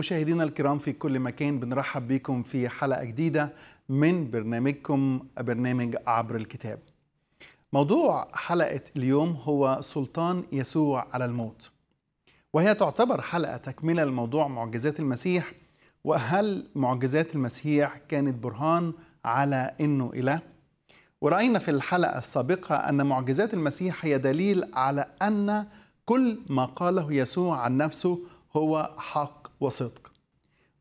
مشاهدينا الكرام في كل مكان بنرحب بكم في حلقة جديدة من برنامجكم برنامج عبر الكتاب موضوع حلقة اليوم هو سلطان يسوع على الموت وهي تعتبر حلقة تكملة لموضوع معجزات المسيح وهل معجزات المسيح كانت برهان على انه اله؟ ورأينا في الحلقة السابقة أن معجزات المسيح هي دليل على أن كل ما قاله يسوع عن نفسه هو حق وصدق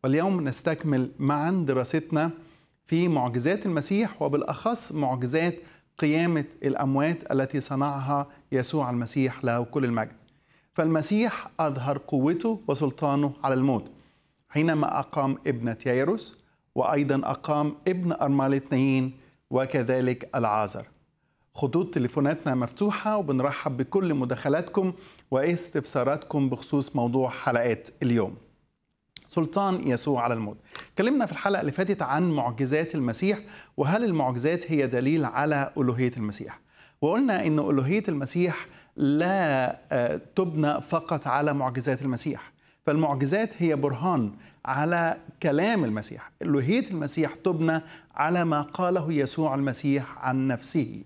واليوم نستكمل معا دراستنا في معجزات المسيح وبالاخص معجزات قيامه الاموات التي صنعها يسوع المسيح له كل المجد. فالمسيح اظهر قوته وسلطانه على الموت حينما اقام ابنه ييروس وايضا اقام ابن اثنين وكذلك العازر. خطوط تليفوناتنا مفتوحه وبنرحب بكل مداخلاتكم واستفساراتكم بخصوص موضوع حلقات اليوم. سلطان يسوع على الموت تكلمنا في الحلقة اللي فاتت عن معجزات المسيح وهل المعجزات هي دليل على ألوهية المسيح وقلنا أن ألوهية المسيح لا آه، تبنى فقط على معجزات المسيح فالمعجزات هي برهان على كلام المسيح ألوهية المسيح تبنى على ما قاله يسوع المسيح عن نفسه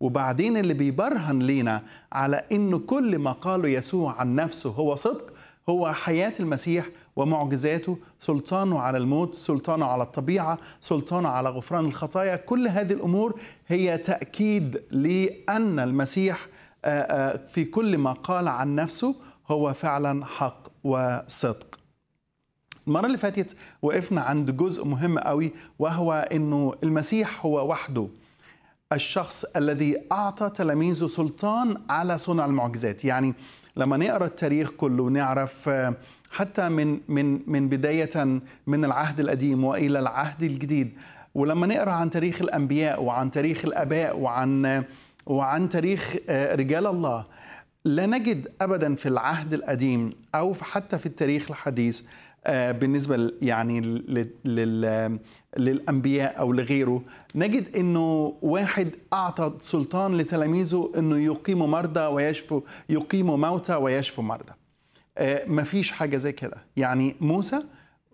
وبعدين اللي بيبرهن لينا على أن كل ما قاله يسوع عن نفسه هو صدق هو حياة المسيح ومعجزاته سلطانه على الموت سلطانه على الطبيعة سلطانه على غفران الخطايا كل هذه الأمور هي تأكيد لأن المسيح في كل ما قال عن نفسه هو فعلا حق وصدق المرة اللي فاتت وقفنا عند جزء مهم قوي وهو أنه المسيح هو وحده الشخص الذي أعطى تلاميذه سلطان على صنع المعجزات يعني لما نقرا التاريخ كله ونعرف آه، حتى من من من بدايه من العهد القديم والى العهد الجديد ولما نقرا عن تاريخ الانبياء وعن تاريخ الاباء وعن آه، وعن تاريخ آه، رجال الله لا نجد ابدا في العهد القديم او حتى في التاريخ الحديث آه، بالنسبه يعني للانبياء او لغيره نجد انه واحد اعطى سلطان لتلاميذه انه يقيموا مرضى ويشفوا يقيموا موتى ويشفوا مرضى آه، مفيش حاجه زي كده يعني موسى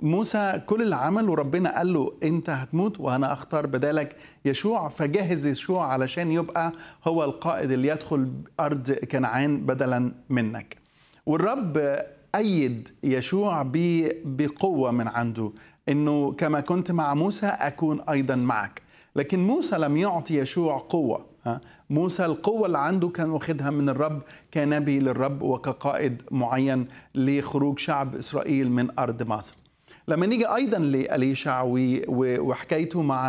موسى كل اللي عمله ربنا قال له انت هتموت وانا اختار بدالك يشوع فجهز يشوع علشان يبقى هو القائد اللي يدخل ارض كنعان بدلا منك والرب أيد يشوع بقوة من عنده أنه كما كنت مع موسى أكون أيضا معك لكن موسى لم يعطي يشوع قوة موسى القوة اللي عنده كان واخدها من الرب كنبي للرب وكقائد معين لخروج شعب إسرائيل من أرض مصر لما نيجي أيضا لأليشع وحكايته مع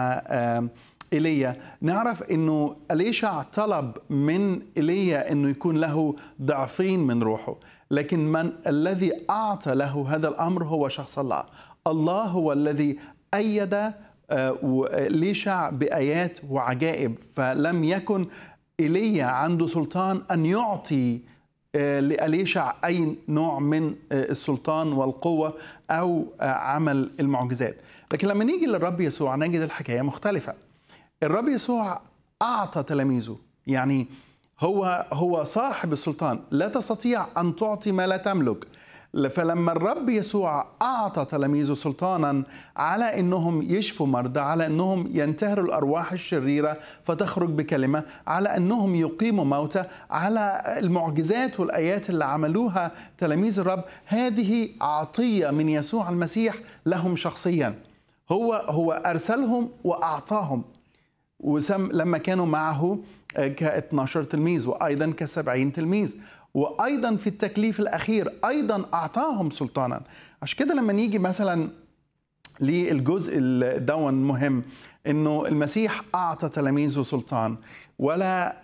ايليا نعرف انه اليشع طلب من ايليا انه يكون له ضعفين من روحه لكن من الذي اعطى له هذا الامر هو شخص الله الله هو الذي ايد آه، ليشع بايات وعجائب فلم يكن ايليا عنده سلطان ان يعطي آه، لأليشع أي نوع من آه، السلطان والقوة أو عمل المعجزات لكن لما نيجي للرب يسوع نجد الحكاية مختلفة الرب يسوع اعطى تلاميذه يعني هو هو صاحب السلطان لا تستطيع ان تعطي ما لا تملك فلما الرب يسوع اعطى تلاميذه سلطانا على انهم يشفوا مرضى على انهم ينتهروا الارواح الشريره فتخرج بكلمه على انهم يقيموا موتى على المعجزات والايات اللي عملوها تلاميذ الرب هذه عطيه من يسوع المسيح لهم شخصيا هو هو ارسلهم واعطاهم وسم لما كانوا معه آه، ك 12 تلميذ وايضا ك 70 تلميذ وايضا في التكليف الاخير ايضا اعطاهم سلطانا عشان كده لما نيجي مثلا للجزء الدون مهم انه المسيح اعطى تلاميذه سلطان ولا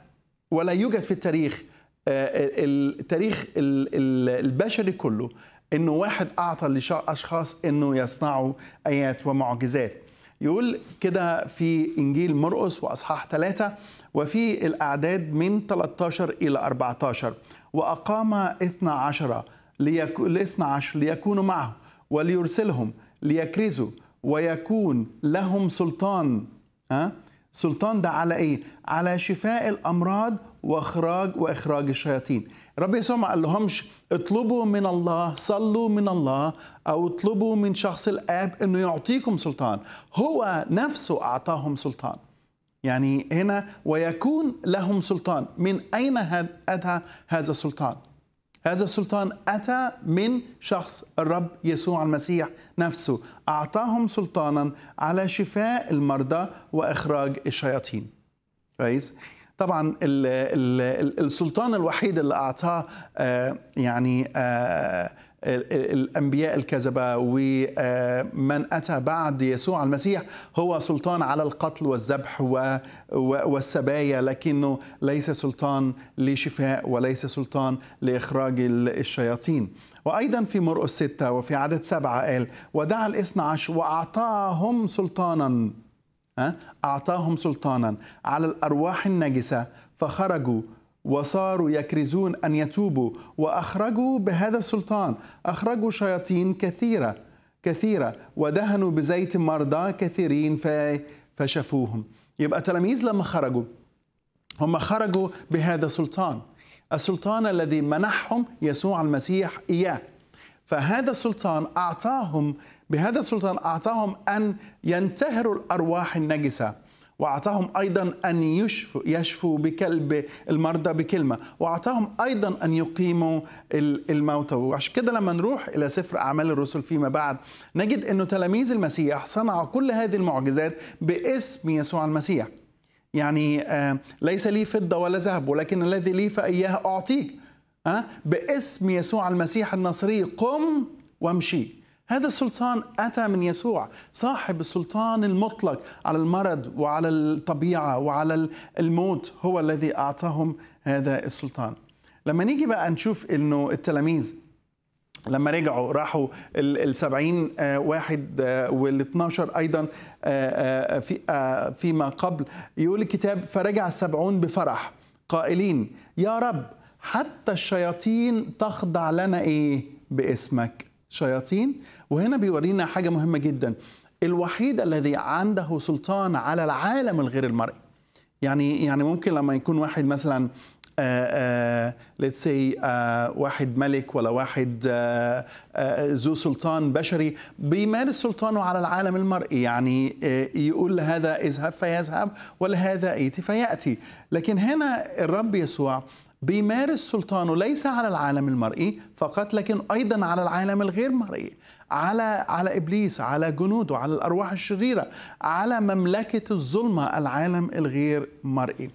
ولا يوجد في التاريخ آه، التاريخ البشري كله انه واحد اعطى لاشخاص انه يصنعوا ايات ومعجزات يقول كده في إنجيل مرقس وأصحاح ثلاثة وفي الأعداد من 13 إلى 14 وأقام 12 ليكو... 12 ليكونوا معه وليرسلهم ليكرزوا ويكون لهم سلطان ها سلطان ده على إيه؟ على شفاء الأمراض واخراج واخراج الشياطين رب يسوع ما قال لهمش اطلبوا من الله صلوا من الله او اطلبوا من شخص الاب انه يعطيكم سلطان هو نفسه اعطاهم سلطان يعني هنا ويكون لهم سلطان من اين اتى هذا السلطان هذا السلطان اتى من شخص الرب يسوع المسيح نفسه اعطاهم سلطانا على شفاء المرضى واخراج الشياطين كويس طبعا السلطان الوحيد اللي اعطاه آه، يعني آه، الانبياء الكذبه ومن آه، اتى بعد يسوع المسيح هو سلطان على القتل والذبح والسبايا لكنه ليس سلطان لشفاء وليس سلطان لاخراج الشياطين وأيضا في مرقس ستة وفي عدد سبعة قال ودعا الاثنى عشر وأعطاهم سلطانا أعطاهم سلطانا على الأرواح النجسة فخرجوا وصاروا يكرزون أن يتوبوا وأخرجوا بهذا السلطان أخرجوا شياطين كثيرة كثيرة ودهنوا بزيت مرضى كثيرين فشفوهم يبقى تلاميذ لما خرجوا هم خرجوا بهذا السلطان السلطان الذي منحهم يسوع المسيح إياه فهذا السلطان أعطاهم بهذا السلطان أعطاهم أن ينتهروا الأرواح النجسة وأعطاهم أيضا أن يشفوا, يشفوا بكلب المرضى بكلمة وأعطاهم أيضا أن يقيموا الموتى وعشان كده لما نروح إلى سفر أعمال الرسل فيما بعد نجد أنه تلاميذ المسيح صنعوا كل هذه المعجزات باسم يسوع المسيح يعني آه، ليس لي فضة ولا ذهب ولكن الذي لي فإياه أعطيك آه، باسم يسوع المسيح النصري قم وامشي هذا السلطان أتى من يسوع صاحب السلطان المطلق على المرض وعلى الطبيعة وعلى الموت هو الذي أعطاهم هذا السلطان لما نيجي بقى نشوف أنه التلاميذ لما رجعوا راحوا ال 70 آه، واحد آه، وال 12 ايضا آه، في فيما قبل يقول الكتاب فرجع السبعون بفرح قائلين يا رب حتى الشياطين تخضع لنا ايه باسمك شياطين وهنا بيورينا حاجة مهمة جدا الوحيد الذي عنده سلطان على العالم الغير المرئي يعني يعني ممكن لما يكون واحد مثلا ليتس آه، سي آه، آه، واحد ملك ولا واحد ذو سلطان بشري بيمارس سلطانه على العالم المرئي يعني يقول لهذا اذهب فيذهب ولهذا ائت فياتي لكن هنا الرب يسوع بيمارس سلطانه ليس على العالم المرئي فقط لكن ايضا على العالم الغير مرئي على على ابليس على جنوده على الارواح الشريره على مملكه الظلمه العالم الغير مرئي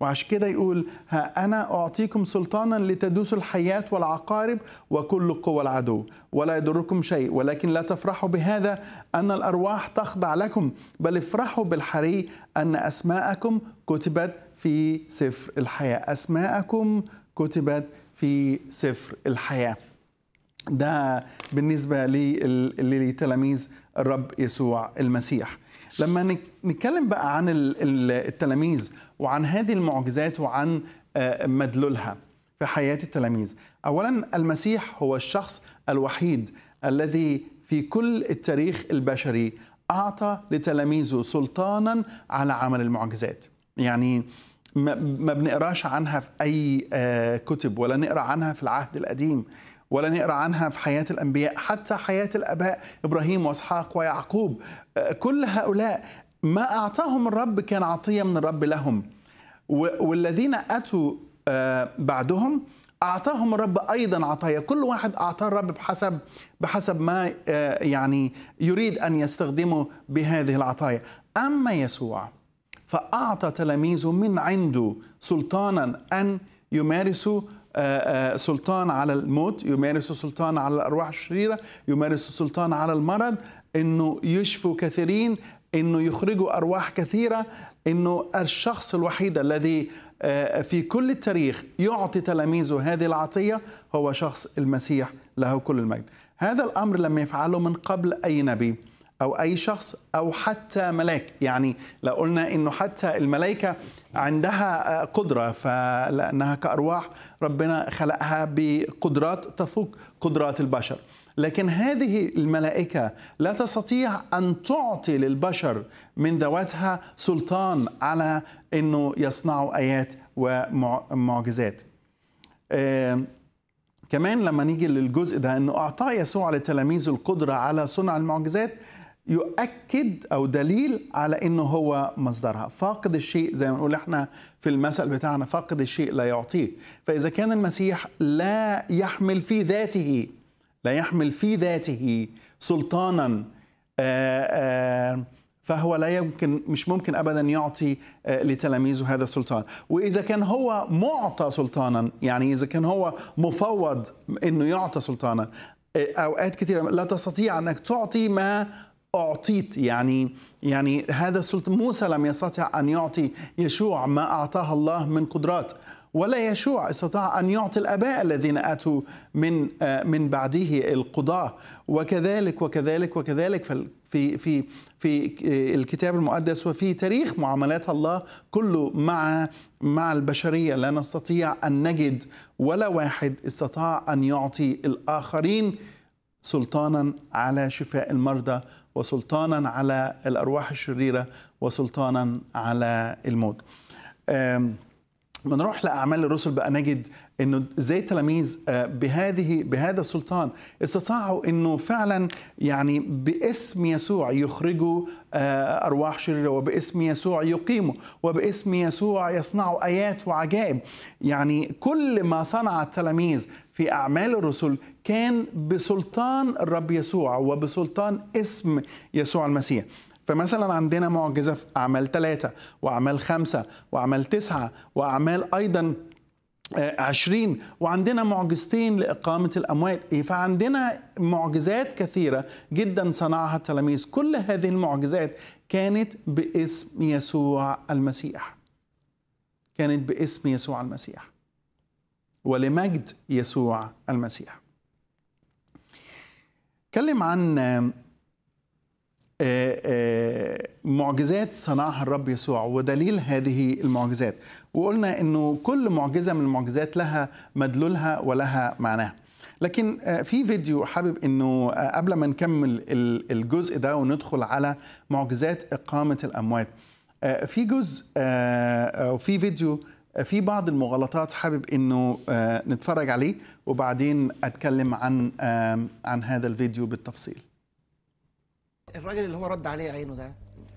وعشان كده يقول ها أنا أعطيكم سلطانا لتدوسوا الحيات والعقارب وكل قوى العدو ولا يضركم شيء ولكن لا تفرحوا بهذا أن الأرواح تخضع لكم بل افرحوا بالحري أن أسماءكم كتبت في سفر الحياة أسماءكم كتبت في سفر الحياة ده بالنسبة لتلاميذ الرب يسوع المسيح لما نتكلم بقى عن التلاميذ وعن هذه المعجزات وعن آه، مدلولها في حياة التلاميذ أولا المسيح هو الشخص الوحيد الذي في كل التاريخ البشري أعطى لتلاميذه سلطانا على عمل المعجزات يعني ما بنقراش عنها في اي آه، كتب ولا نقرا عنها في العهد القديم ولا نقرا عنها في حياه الانبياء حتى حياه الاباء ابراهيم واسحاق ويعقوب آه، كل هؤلاء ما اعطاهم الرب كان عطيه من الرب لهم والذين اتوا آه، بعدهم اعطاهم الرب ايضا عطايا كل واحد اعطاه الرب بحسب بحسب ما يعني يريد ان يستخدمه بهذه العطايا اما يسوع فأعطى تلاميذه من عنده سلطانا أن يمارسوا آه، آه، سلطان على الموت يمارسوا سلطان على الأرواح الشريرة يمارسوا سلطان على المرض أنه يشفوا كثيرين أنه يخرجوا أرواح كثيرة أنه الشخص الوحيد الذي آه، في كل التاريخ يعطي تلاميذه هذه العطية هو شخص المسيح له كل المجد هذا الأمر لم يفعله من قبل أي نبي أو أي شخص أو حتى ملاك يعني لو قلنا أنه حتى الملائكة عندها آه، قدرة فلأنها كأرواح ربنا خلقها بقدرات تفوق قدرات البشر لكن هذه الملائكة لا تستطيع أن تعطي للبشر من ذواتها سلطان على أنه يصنعوا آيات ومعجزات كمان لما نيجي للجزء ده أنه أعطى يسوع لتلاميذه القدرة على صنع المعجزات يؤكد او دليل على انه هو مصدرها فاقد الشيء زي ما نقول احنا في المثل بتاعنا فاقد الشيء لا يعطيه فاذا كان المسيح لا يحمل في ذاته لا يحمل في ذاته سلطانا آآ آه، آآ آه، فهو لا يمكن مش ممكن ابدا يعطي آه، لتلاميذه هذا السلطان واذا كان هو معطى سلطانا يعني اذا كان هو مفوض انه يعطى سلطانا اوقات كثيره لا تستطيع انك تعطي ما أعطيت يعني يعني هذا السلطة موسى لم يستطع أن يعطي يشوع ما أعطاه الله من قدرات ولا يشوع استطاع ان يعطي الاباء الذين اتوا من آه، من بعده القضاه وكذلك وكذلك وكذلك في في في آه، الكتاب المقدس وفي تاريخ معاملات الله كله مع مع البشريه لا نستطيع ان نجد ولا واحد استطاع ان يعطي الاخرين سلطانا على شفاء المرضى وسلطانا على الأرواح الشريرة وسلطانا على الموت بنروح لأعمال الرسل بقى نجد انه ازاي التلاميذ آه، بهذه بهذا السلطان استطاعوا انه فعلا يعني باسم يسوع يخرجوا آه، ارواح شريره وباسم يسوع يقيموا وباسم يسوع يصنعوا ايات وعجائب يعني كل ما صنع التلاميذ في اعمال الرسل كان بسلطان الرب يسوع وبسلطان اسم يسوع المسيح فمثلا عندنا معجزة في أعمال ثلاثة وأعمال خمسة وأعمال تسعة وأعمال أيضا آه، عشرين وعندنا معجزتين لإقامة الأموات إيه، فعندنا معجزات كثيرة جدا صنعها التلاميذ كل هذه المعجزات كانت باسم يسوع المسيح كانت باسم يسوع المسيح ولمجد يسوع المسيح اتكلم عن آه، آه، معجزات صنعها الرب يسوع ودليل هذه المعجزات وقلنا انه كل معجزه من المعجزات لها مدلولها ولها معناها لكن آه، في فيديو حابب انه قبل ما نكمل الجزء ده وندخل على معجزات اقامه الاموات في جزء او في فيديو في بعض المغالطات حابب انه نتفرج عليه وبعدين اتكلم عن عن هذا الفيديو بالتفصيل الراجل اللي هو رد عليه عينه ده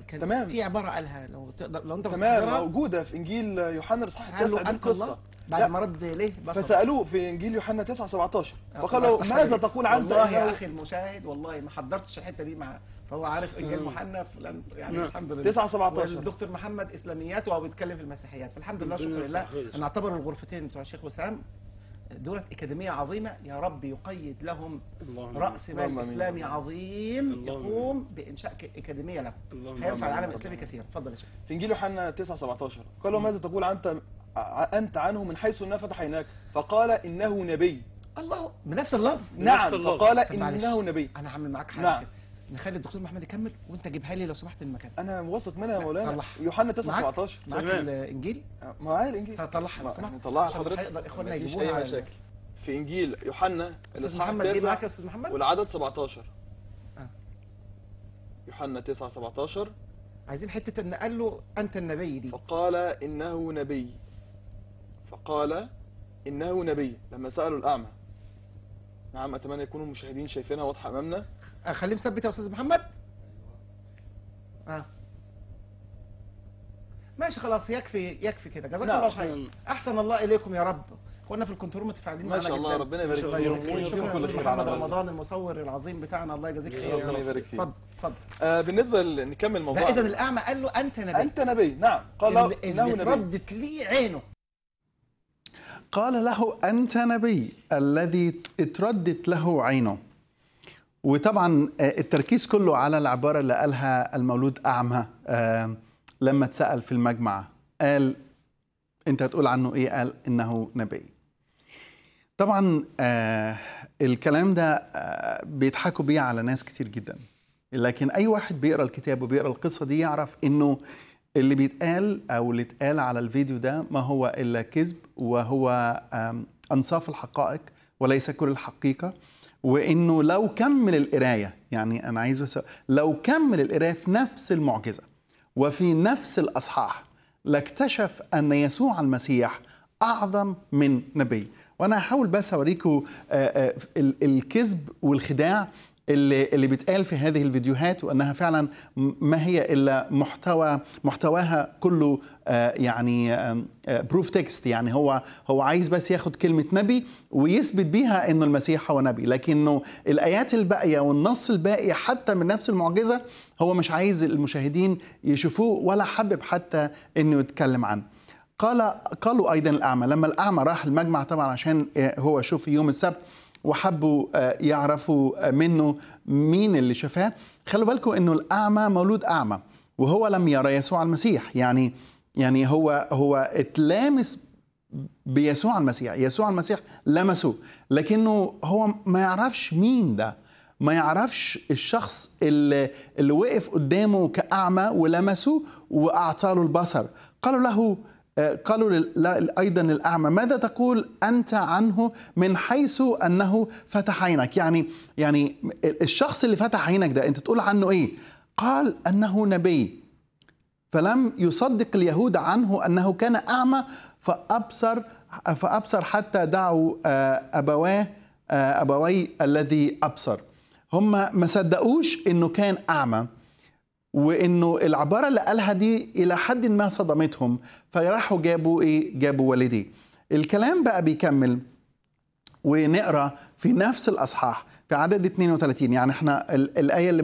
كان تمام في عباره قالها لو تقدر لو انت تمام موجوده في انجيل يوحنا الاصحاح التاسع دي قصه بعد ما رد ليه فسالوه في انجيل يوحنا 9 17 فقالوا ماذا تقول عن والله يا اخي المشاهد والله ما حضرتش الحته دي مع فهو عارف انجيل آه. يوحنا لان يعني نعم. الحمد لله 9 17 الدكتور محمد اسلاميات وهو بيتكلم في المسيحيات فالحمد لله شكرا لله انا اعتبر الغرفتين بتوع الشيخ وسام دورة أكاديمية عظيمة يا رب يقيد لهم رأس مال إسلامي عظيم يقوم بإنشاء أكاديمية لهم هينفع العالم الإسلامي كثير اتفضل يا شيخ في إنجيل يوحنا 9 17 قال له ماذا تقول أنت أنت عنه من حيث فتح عيناك فقال إنه نبي الله بنفس اللفظ نعم بنفس اللفظ. فقال إنه نبي أنا هعمل معاك حاجة نعم. كده نخلي الدكتور محمد يكمل وانت جيبها لي لو سمحت المكان انا واثق منها يا مولانا طلع. يوحنا 9 17 معاك الانجيل آه، معايا الانجيل طلعها لو سمحت طلعها حضرتك هيقدر اخواننا يجيبوها على شكل في انجيل يوحنا الاصحاح محمد جه معاك يا استاذ محمد والعدد 17 آه. يوحنا 9 17 عايزين حته ان قال له انت النبي دي فقال انه نبي فقال انه نبي لما سالوا الاعمى نعم اتمنى يكونوا المشاهدين شايفينها واضحه امامنا خليه مثبت يا استاذ محمد اه ماشي خلاص يكفي يكفي كده جزاك نعم. الله خير احسن الله اليكم يا رب اخواننا في الكنترول متفاعلين معانا ما شاء الله جداً. ربنا يبارك فيكم شكرا كل خير على رمضان المصور العظيم بتاعنا الله يجازيك خير ربنا يبارك فيك اتفضل اتفضل آه بالنسبه لنكمل موضوع اذا الاعمى قال له انت نبي انت نبي نعم قال انه نبي ردت لي عينه قال له أنت نبي الذي اتردت له عينه وطبعا آه، التركيز كله على العبارة اللي قالها المولود أعمى آه، لما اتسأل في المجمع قال أنت هتقول عنه إيه قال إنه نبي طبعا آه، الكلام ده بيضحكوا بيه على ناس كتير جدا لكن أي واحد بيقرأ الكتاب وبيقرأ القصة دي يعرف إنه اللي بيتقال او اللي اتقال على الفيديو ده ما هو الا كذب وهو انصاف الحقائق وليس كل الحقيقه وانه لو كمل القرايه يعني انا عايز لو كمل القرايه في نفس المعجزه وفي نفس الاصحاح لاكتشف ان يسوع المسيح اعظم من نبي وانا هحاول بس اوريكم آه، آه، الكذب والخداع اللي اللي بيتقال في هذه الفيديوهات وانها فعلا ما هي الا محتوى محتواها كله آه، يعني بروف تكست آه، يعني هو هو عايز بس ياخد كلمه نبي ويثبت بيها انه المسيح هو نبي لكنه الايات الباقيه والنص الباقي حتى من نفس المعجزه هو مش عايز المشاهدين يشوفوه ولا حبب حتى انه يتكلم عنه قال قالوا ايضا الاعمى لما الاعمى راح المجمع طبعا عشان آه، هو شوف يوم السبت وحبوا آه، يعرفوا آه، منه مين اللي شفاه خلوا بالكم انه الاعمى مولود اعمى وهو لم يرى يسوع المسيح يعني يعني هو هو اتلامس بيسوع المسيح يسوع المسيح لمسه لكنه هو ما يعرفش مين ده ما يعرفش الشخص اللي, اللي وقف قدامه كأعمى ولمسه وأعطى له البصر قالوا له آه، قالوا أيضا للأعمى ماذا تقول أنت عنه من حيث أنه فتح عينك يعني يعني الشخص اللي فتح عينك ده أنت تقول عنه إيه قال أنه نبي فلم يصدق اليهود عنه أنه كان أعمى فأبصر فأبصر حتى دعوا آه، أبواه آه، أبوي الذي أبصر هم ما صدقوش أنه كان أعمى وانه العباره اللي قالها دي الى حد ما صدمتهم فراحوا جابوا ايه جابوا والدي الكلام بقى بيكمل ونقرا في نفس الاصحاح في عدد 32 يعني احنا الايه اللي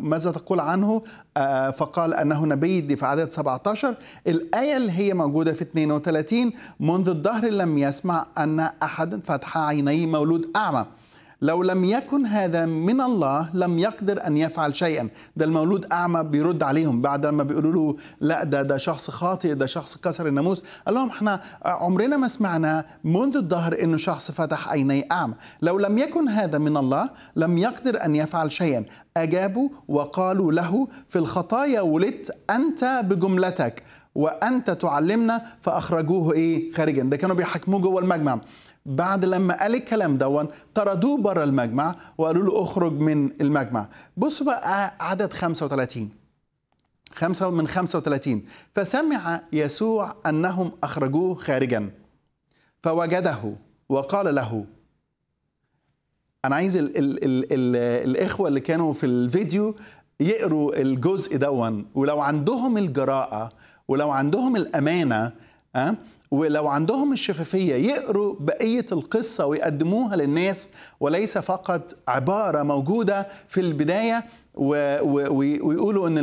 ماذا تقول عنه آه فقال انه نبي في عدد 17 الايه اللي هي موجوده في 32 منذ الدهر لم يسمع ان احد فتح عيني مولود اعمى لو لم يكن هذا من الله لم يقدر أن يفعل شيئا ده المولود أعمى بيرد عليهم بعد ما بيقولوا له لا ده ده شخص خاطئ ده شخص كسر الناموس قال لهم احنا عمرنا ما سمعنا منذ الظهر انه شخص فتح عيني اعمى لو لم يكن هذا من الله لم يقدر ان يفعل شيئا اجابوا وقالوا له في الخطايا ولدت انت بجملتك وانت تعلمنا فاخرجوه ايه خارجا ده كانوا بيحكموه جوه المجمع بعد لما قال الكلام دون طردوه بره المجمع وقالوا له اخرج من المجمع بص بقى آه، عدد 35 خمسة من 35 فسمع يسوع أنهم أخرجوه خارجا فوجده وقال له أنا عايز الـ الـ الـ الـ الإخوة اللي كانوا في الفيديو يقروا الجزء دون ولو عندهم الجراءة ولو عندهم الأمانة آه، ولو عندهم الشفافية يقروا بقية القصة ويقدموها للناس وليس فقط عبارة موجودة في البداية ويقولوا ان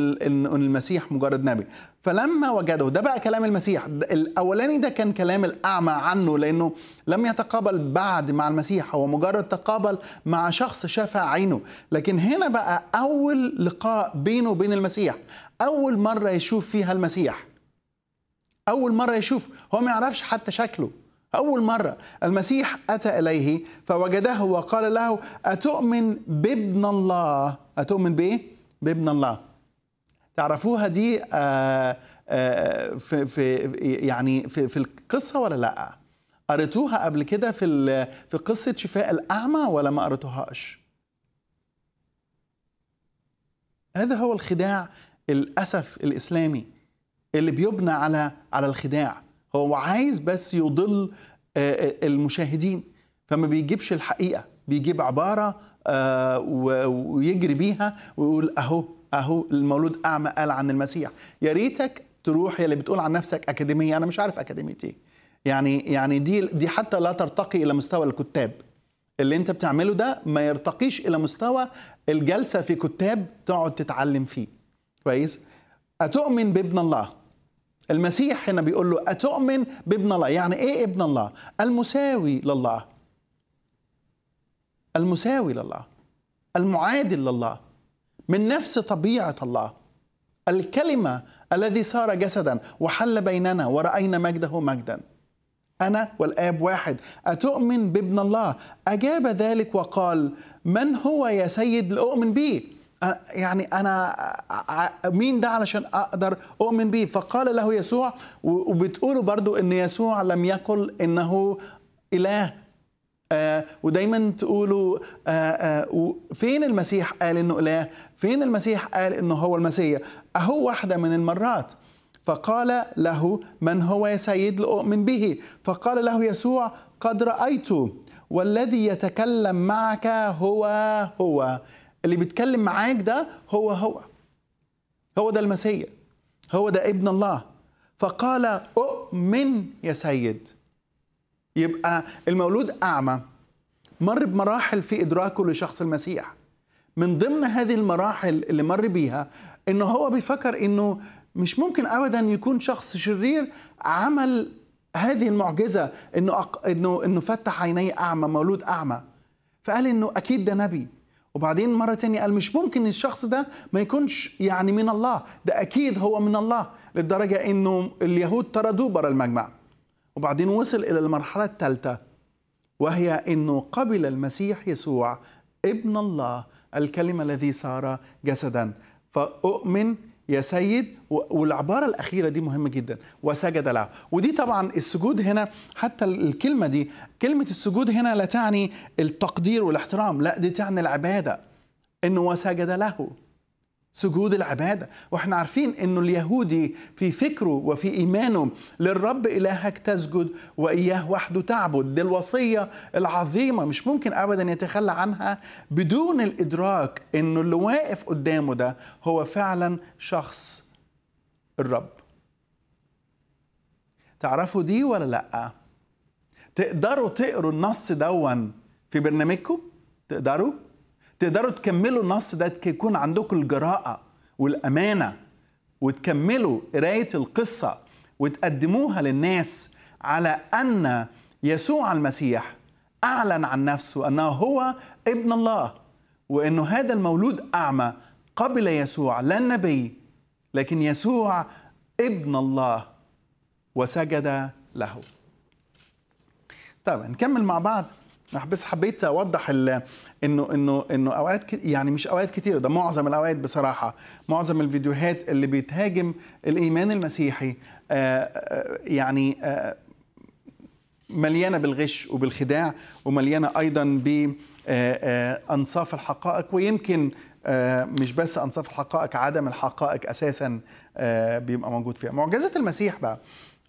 المسيح مجرد نبي فلما وجدوا ده بقى كلام المسيح الاولاني ده كان كلام الاعمى عنه لانه لم يتقابل بعد مع المسيح هو مجرد تقابل مع شخص شفى عينه لكن هنا بقى اول لقاء بينه وبين المسيح اول مره يشوف فيها المسيح اول مره يشوف هو ما يعرفش حتى شكله أول مرة المسيح أتى إليه فوجده وقال له أتؤمن بابن الله أتؤمن بإيه؟ بابن الله تعرفوها دي آآ آه، آآ آه، في, في يعني في, في القصة ولا لأ؟ قريتوها قبل كده في في قصة شفاء الأعمى ولا ما قريتوهاش؟ هذا هو الخداع للأسف الإسلامي اللي بيبنى على على الخداع هو عايز بس يضل آه، آه، المشاهدين فما بيجيبش الحقيقه بيجيب عباره آه، ويجري بيها ويقول اهو اهو المولود اعمى قال عن المسيح يا ريتك تروح يا اللي بتقول عن نفسك اكاديميه انا مش عارف اكاديميه ايه يعني يعني دي دي حتى لا ترتقي الى مستوى الكتاب اللي انت بتعمله ده ما يرتقيش الى مستوى الجلسه في كتاب تقعد تتعلم فيه كويس اتؤمن بابن الله المسيح هنا بيقول له أتؤمن بابن الله يعني إيه ابن الله المساوي لله المساوي لله المعادل لله من نفس طبيعة الله الكلمة الذي صار جسدا وحل بيننا ورأينا مجده مجدا أنا والآب واحد أتؤمن بابن الله أجاب ذلك وقال من هو يا سيد لأؤمن به يعني انا مين ده علشان اقدر اؤمن بيه فقال له يسوع وبتقولوا برضو ان يسوع لم يقل انه اله آه ودايما تقولوا آه آه فين المسيح قال انه اله فين المسيح قال انه هو المسيح اهو واحده من المرات فقال له من هو يا سيد لأؤمن به فقال له يسوع قد رأيت والذي يتكلم معك هو هو اللي بيتكلم معاك ده هو هو هو ده المسيح هو ده ابن الله فقال اؤمن يا سيد يبقى المولود اعمى مر بمراحل في ادراكه لشخص المسيح من ضمن هذه المراحل اللي مر بيها ان هو بيفكر انه مش ممكن ابدا يكون شخص شرير عمل هذه المعجزه انه انه انه فتح عيني اعمى مولود اعمى فقال انه اكيد ده نبي وبعدين مرة تانية قال مش ممكن الشخص ده ما يكونش يعني من الله ده أكيد هو من الله للدرجة أنه اليهود طردوه برا المجمع وبعدين وصل إلى المرحلة الثالثة وهي أنه قبل المسيح يسوع ابن الله الكلمة الذي صار جسدا فأؤمن يا سيد والعبارة الأخيرة دي مهمة جدا وسجد له ودي طبعا السجود هنا حتى الكلمة دي كلمة السجود هنا لا تعني التقدير والاحترام لا دي تعني العبادة إنه وسجد له سجود العبادة وإحنا عارفين أنه اليهودي في فكره وفي إيمانه للرب إلهك تسجد وإياه وحده تعبد دي الوصية العظيمة مش ممكن أبدا يتخلى عنها بدون الإدراك أنه اللي واقف قدامه ده هو فعلا شخص الرب تعرفوا دي ولا لأ؟ تقدروا تقروا النص دون في برنامجكم؟ تقدروا؟ تقدروا تكملوا النص ده يكون عندكم الجراءة والأمانة وتكملوا قراية القصة وتقدموها للناس على أن يسوع المسيح أعلن عن نفسه أنه هو ابن الله وأنه هذا المولود أعمى قبل يسوع لا النبي لكن يسوع ابن الله وسجد له طبعا نكمل مع بعض بس حبيت اوضح انه انه انه اوقات يعني مش اوقات كتير ده معظم الاوقات بصراحه معظم الفيديوهات اللي بتهاجم الايمان المسيحي آآ آه، آآ آه، يعني آآ آه، مليانه بالغش وبالخداع ومليانه ايضا بانصاف الحقائق ويمكن مش بس انصاف الحقائق عدم الحقائق اساسا بيبقى موجود فيها معجزات المسيح بقى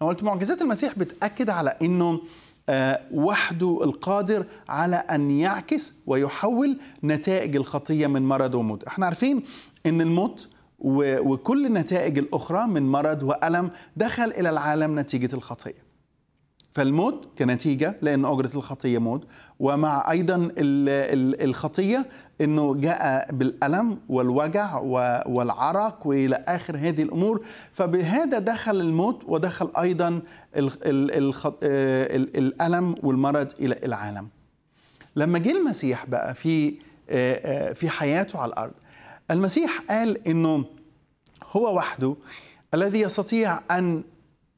انا قلت معجزات المسيح بتاكد على انه آه، وحده القادر على أن يعكس ويحول نتائج الخطية من مرض وموت احنا عارفين أن الموت وكل النتائج الأخرى من مرض وألم دخل إلى العالم نتيجة الخطية فالموت كنتيجه لان اجره الخطيه موت ومع ايضا الخطيه انه جاء بالالم والوجع والعرق والى اخر هذه الامور فبهذا دخل الموت ودخل ايضا آه الالم والمرض الى العالم لما جه المسيح بقى في آه آه في حياته على الارض المسيح قال انه هو وحده الذي يستطيع ان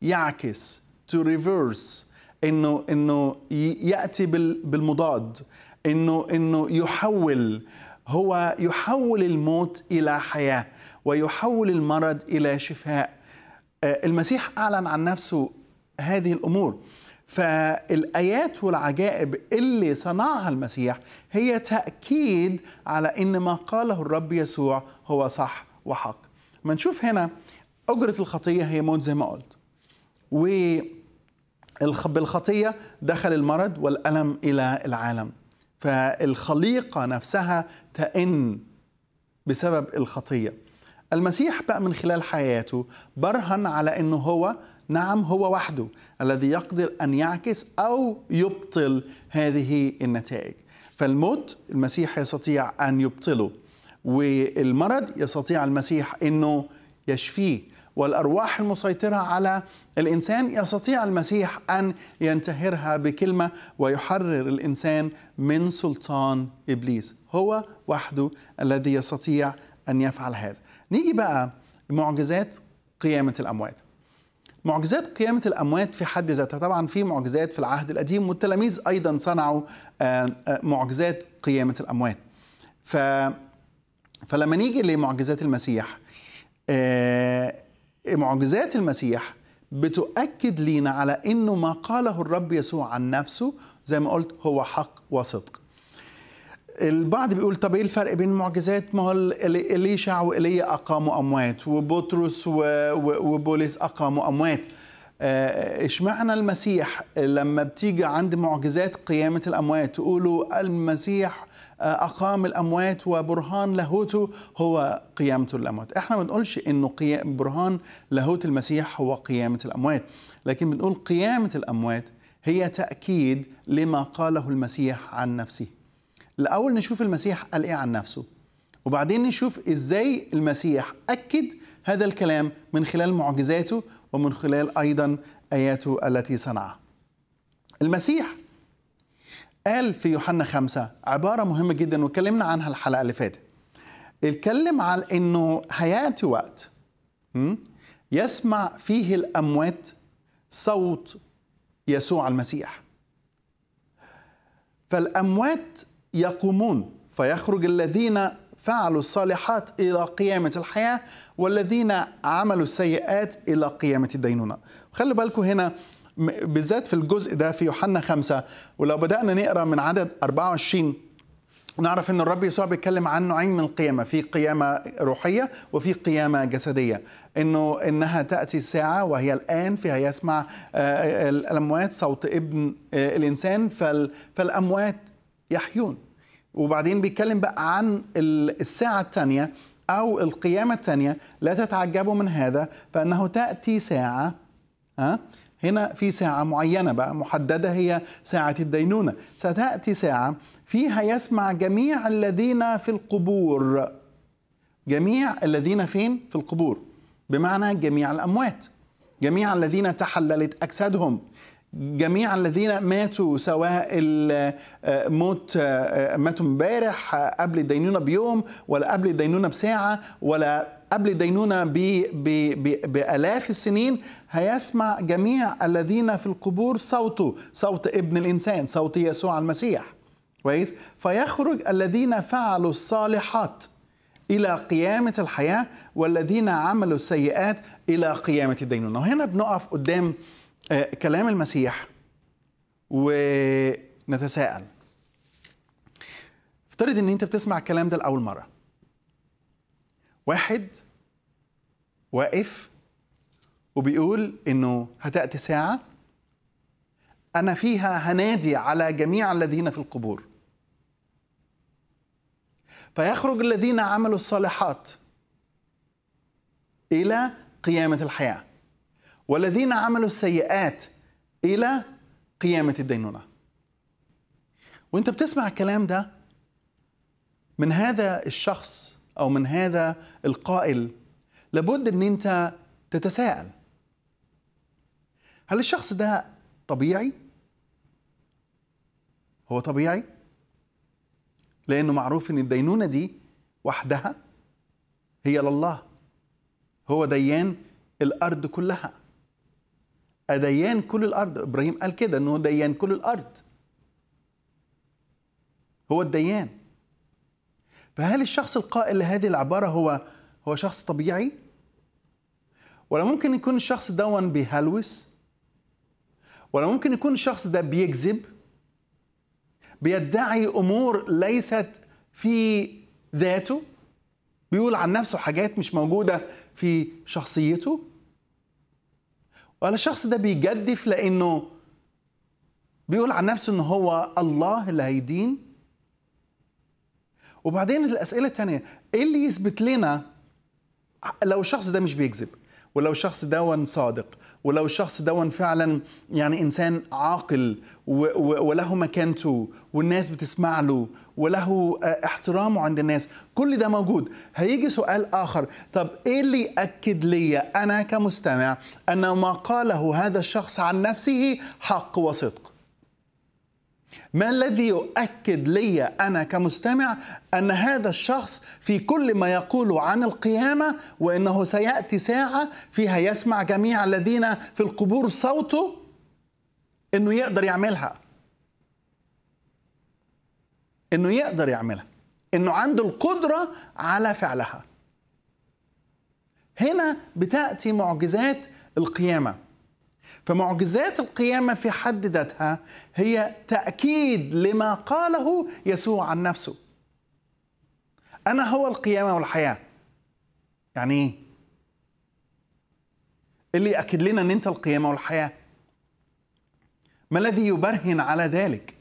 يعكس تو ريفيرس انه انه ياتي بالمضاد انه انه يحول هو يحول الموت الى حياه ويحول المرض الى شفاء آه، المسيح اعلن عن نفسه هذه الامور فالايات والعجائب اللي صنعها المسيح هي تاكيد على ان ما قاله الرب يسوع هو صح وحق ما نشوف هنا اجره الخطيه هي موت زي ما قلت و بالخطيه دخل المرض والالم الى العالم فالخليقه نفسها تئن بسبب الخطيه المسيح بقى من خلال حياته برهن على انه هو نعم هو وحده الذي يقدر ان يعكس او يبطل هذه النتائج فالموت المسيح يستطيع ان يبطله والمرض يستطيع المسيح انه يشفيه والارواح المسيطره على الانسان يستطيع المسيح ان ينتهرها بكلمه ويحرر الانسان من سلطان ابليس هو وحده الذي يستطيع ان يفعل هذا نيجي بقى لمعجزات قيامه الاموات معجزات قيامة الأموات في حد ذاتها طبعا في معجزات في العهد القديم والتلاميذ أيضا صنعوا آه، آه، معجزات قيامة الأموات ف... فلما نيجي لمعجزات المسيح آه، معجزات المسيح بتؤكد لينا على انه ما قاله الرب يسوع عن نفسه زي ما قلت هو حق وصدق البعض بيقول طب ايه الفرق بين المعجزات ما هو اليشع وايليا اقاموا اموات وبطرس وبولس اقاموا اموات آه، اشمعنى المسيح لما بتيجي عند معجزات قيامة الأموات تقولوا المسيح آه، اقام الاموات وبرهان لاهوته هو قيامه الاموات احنا ما بنقولش انه برهان لاهوت المسيح هو قيامه الاموات لكن بنقول قيامه الاموات هي تاكيد لما قاله المسيح عن نفسه الاول نشوف المسيح قال ايه عن نفسه وبعدين نشوف ازاي المسيح اكد هذا الكلام من خلال معجزاته ومن خلال ايضا اياته التي صنعها المسيح قال في يوحنا خمسة عبارة مهمة جدا وكلمنا عنها الحلقة اللي فاتت اتكلم على انه هياتي وقت يسمع فيه الاموات صوت يسوع المسيح فالاموات يقومون فيخرج الذين فعلوا الصالحات الى قيامه الحياه والذين عملوا السيئات الى قيامه الدينونه خلي بالكم هنا بالذات في الجزء ده في يوحنا خمسة ولو بدأنا نقرأ من عدد 24 نعرف ان الرب يسوع بيتكلم عن نوعين من القيامه في قيامه روحيه وفي قيامه جسديه انه انها تاتي الساعه وهي الان فيها يسمع آه، آه، الاموات صوت ابن آه، الانسان فالاموات يحيون وبعدين بيتكلم بقى عن الساعه الثانيه او القيامه الثانيه لا تتعجبوا من هذا فانه تاتي ساعه ها هنا في ساعة معينة بقى محددة هي ساعة الدينونة ستأتي ساعة فيها يسمع جميع الذين في القبور جميع الذين فين في القبور بمعنى جميع الأموات جميع الذين تحللت أجسادهم جميع الذين ماتوا سواء الموت آه، ماتوا امبارح آه، قبل الدينونة بيوم ولا قبل الدينونة بساعة ولا قبل الدينونة بآلاف السنين هيسمع جميع الذين في القبور صوته صوت ابن الإنسان صوت يسوع المسيح كويس فيخرج الذين فعلوا الصالحات إلى قيامة الحياة والذين عملوا السيئات إلى قيامة الدينونة وهنا بنقف قدام آه، كلام المسيح ونتساءل افترض ان انت بتسمع الكلام ده لاول مره واحد واقف وبيقول انه هتاتي ساعه انا فيها هنادي على جميع الذين في القبور فيخرج الذين عملوا الصالحات الى قيامه الحياه والذين عملوا السيئات إلى قيامة الدينونة وانت بتسمع الكلام ده من هذا الشخص أو من هذا القائل لابد أن انت تتساءل هل الشخص ده طبيعي؟ هو طبيعي؟ لأنه معروف أن الدينونة دي وحدها هي لله هو ديان الأرض كلها أديان كل الارض ابراهيم قال كده انه ديان كل الارض هو الديان فهل الشخص القائل لهذه العباره هو هو شخص طبيعي ولا ممكن يكون الشخص دون بيهلوس ولا ممكن يكون الشخص ده بيكذب بيدعي امور ليست في ذاته بيقول عن نفسه حاجات مش موجوده في شخصيته ولا الشخص ده بيجدف لانه بيقول عن نفسه ان هو الله اللي هيدين وبعدين الاسئله الثانيه ايه اللي يثبت لنا لو الشخص ده مش بيكذب ولو الشخص دون صادق ولو الشخص دون فعلا يعني انسان عاقل وله مكانته والناس بتسمع له وله احترامه عند الناس كل ده موجود هيجي سؤال اخر طب ايه اللي ياكد لي انا كمستمع ان ما قاله هذا الشخص عن نفسه حق وصدق ما الذي يؤكد لي انا كمستمع ان هذا الشخص في كل ما يقول عن القيامه وانه سياتي ساعه فيها يسمع جميع الذين في القبور صوته انه يقدر يعملها انه يقدر يعملها انه عنده القدره على فعلها هنا بتاتي معجزات القيامه فمعجزات القيامة في حد ذاتها هي تأكيد لما قاله يسوع عن نفسه أنا هو القيامة والحياة يعني إيه؟ اللي يأكد لنا أن أنت القيامة والحياة ما الذي يبرهن على ذلك؟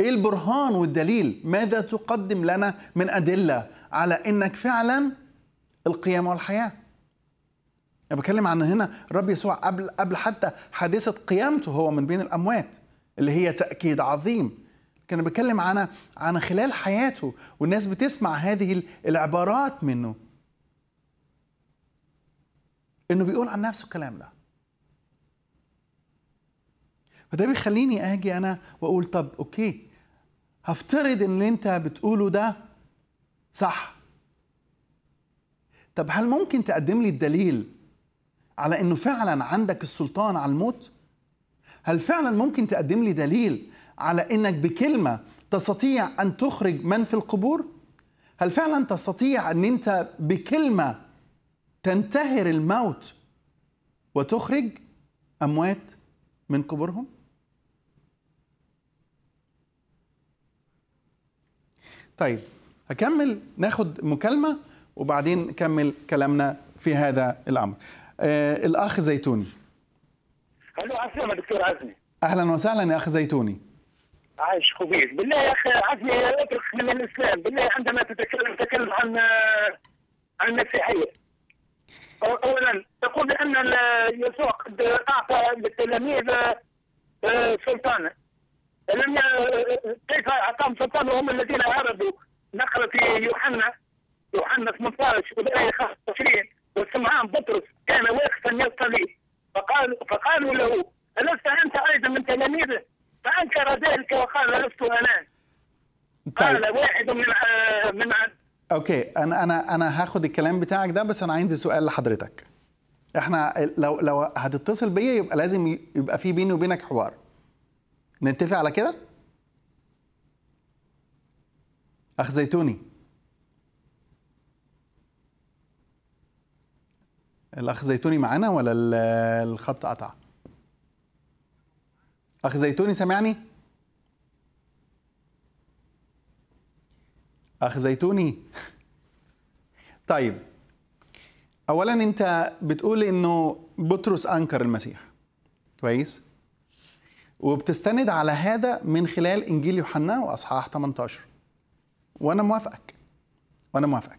ايه البرهان والدليل؟ ماذا تقدم لنا من ادله على انك فعلا القيامه والحياه؟ يعني بتكلم عن هنا الرب يسوع قبل قبل حتى حادثه قيامته هو من بين الاموات اللي هي تاكيد عظيم كان بيتكلم عن عن خلال حياته والناس بتسمع هذه العبارات منه انه بيقول عن نفسه الكلام ده فده بيخليني اجي انا واقول طب اوكي هفترض ان اللي انت بتقوله ده صح طب هل ممكن تقدم لي الدليل على انه فعلا عندك السلطان على الموت هل فعلا ممكن تقدم لي دليل على انك بكلمه تستطيع ان تخرج من في القبور هل فعلا تستطيع ان انت بكلمه تنتهر الموت وتخرج اموات من قبورهم طيب هكمل ناخد مكالمه وبعدين نكمل كلامنا في هذا الامر. آه، الاخ زيتوني. الو عسلامة دكتور عزمي. اهلا وسهلا يا اخ زيتوني. عايش خبيث بالله يا اخي عزمي اترك من الاسلام بالله عندما تتكلم تتكلم عن عن المسيحيه اولا تقول بان يسوع قد اعطى للتلاميذ آه، سلطانا لم آه، كيف اعطاهم سلطان وهم الذين عرضوا نقرا في يوحنا يوحنا 18 والايه 25 وسمعان بطرس كان واقفا يصلي فقال فقالوا له ألست أنت أيضا من تلاميذه فأنكر ذلك وقال لست أنا طيب. قال واحد من من اوكي انا انا انا هاخد الكلام بتاعك ده بس انا عندي سؤال لحضرتك احنا لو لو هتتصل بيا يبقى لازم يبقى في بيني وبينك حوار نتفق على كده اخ زيتوني الاخ زيتوني معانا ولا الخط قطع اخ زيتوني سامعني اخ زيتوني طيب اولا انت بتقول انه بطرس انكر المسيح كويس وبتستند على هذا من خلال انجيل يوحنا واصحاح 18 وانا موافقك وانا موافقك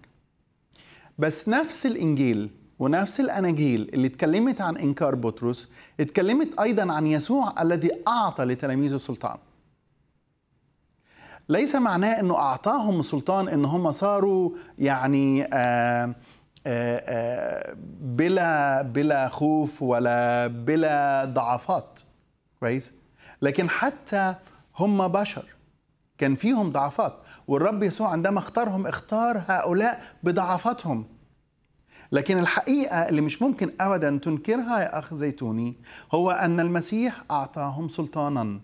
بس نفس الانجيل ونفس الأناجيل اللي اتكلمت عن إنكار بطرس اتكلمت أيضا عن يسوع الذي أعطى لتلاميذه سلطان ليس معناه أنه أعطاهم سلطان أن هم صاروا يعني آآ آه، آآ آه، آه، بلا بلا خوف ولا بلا ضعفات كويس لكن حتى هم بشر كان فيهم ضعفات والرب يسوع عندما اختارهم اختار هؤلاء بضعفاتهم لكن الحقيقة اللي مش ممكن أبدا تنكرها يا أخ زيتوني هو أن المسيح أعطاهم سلطانا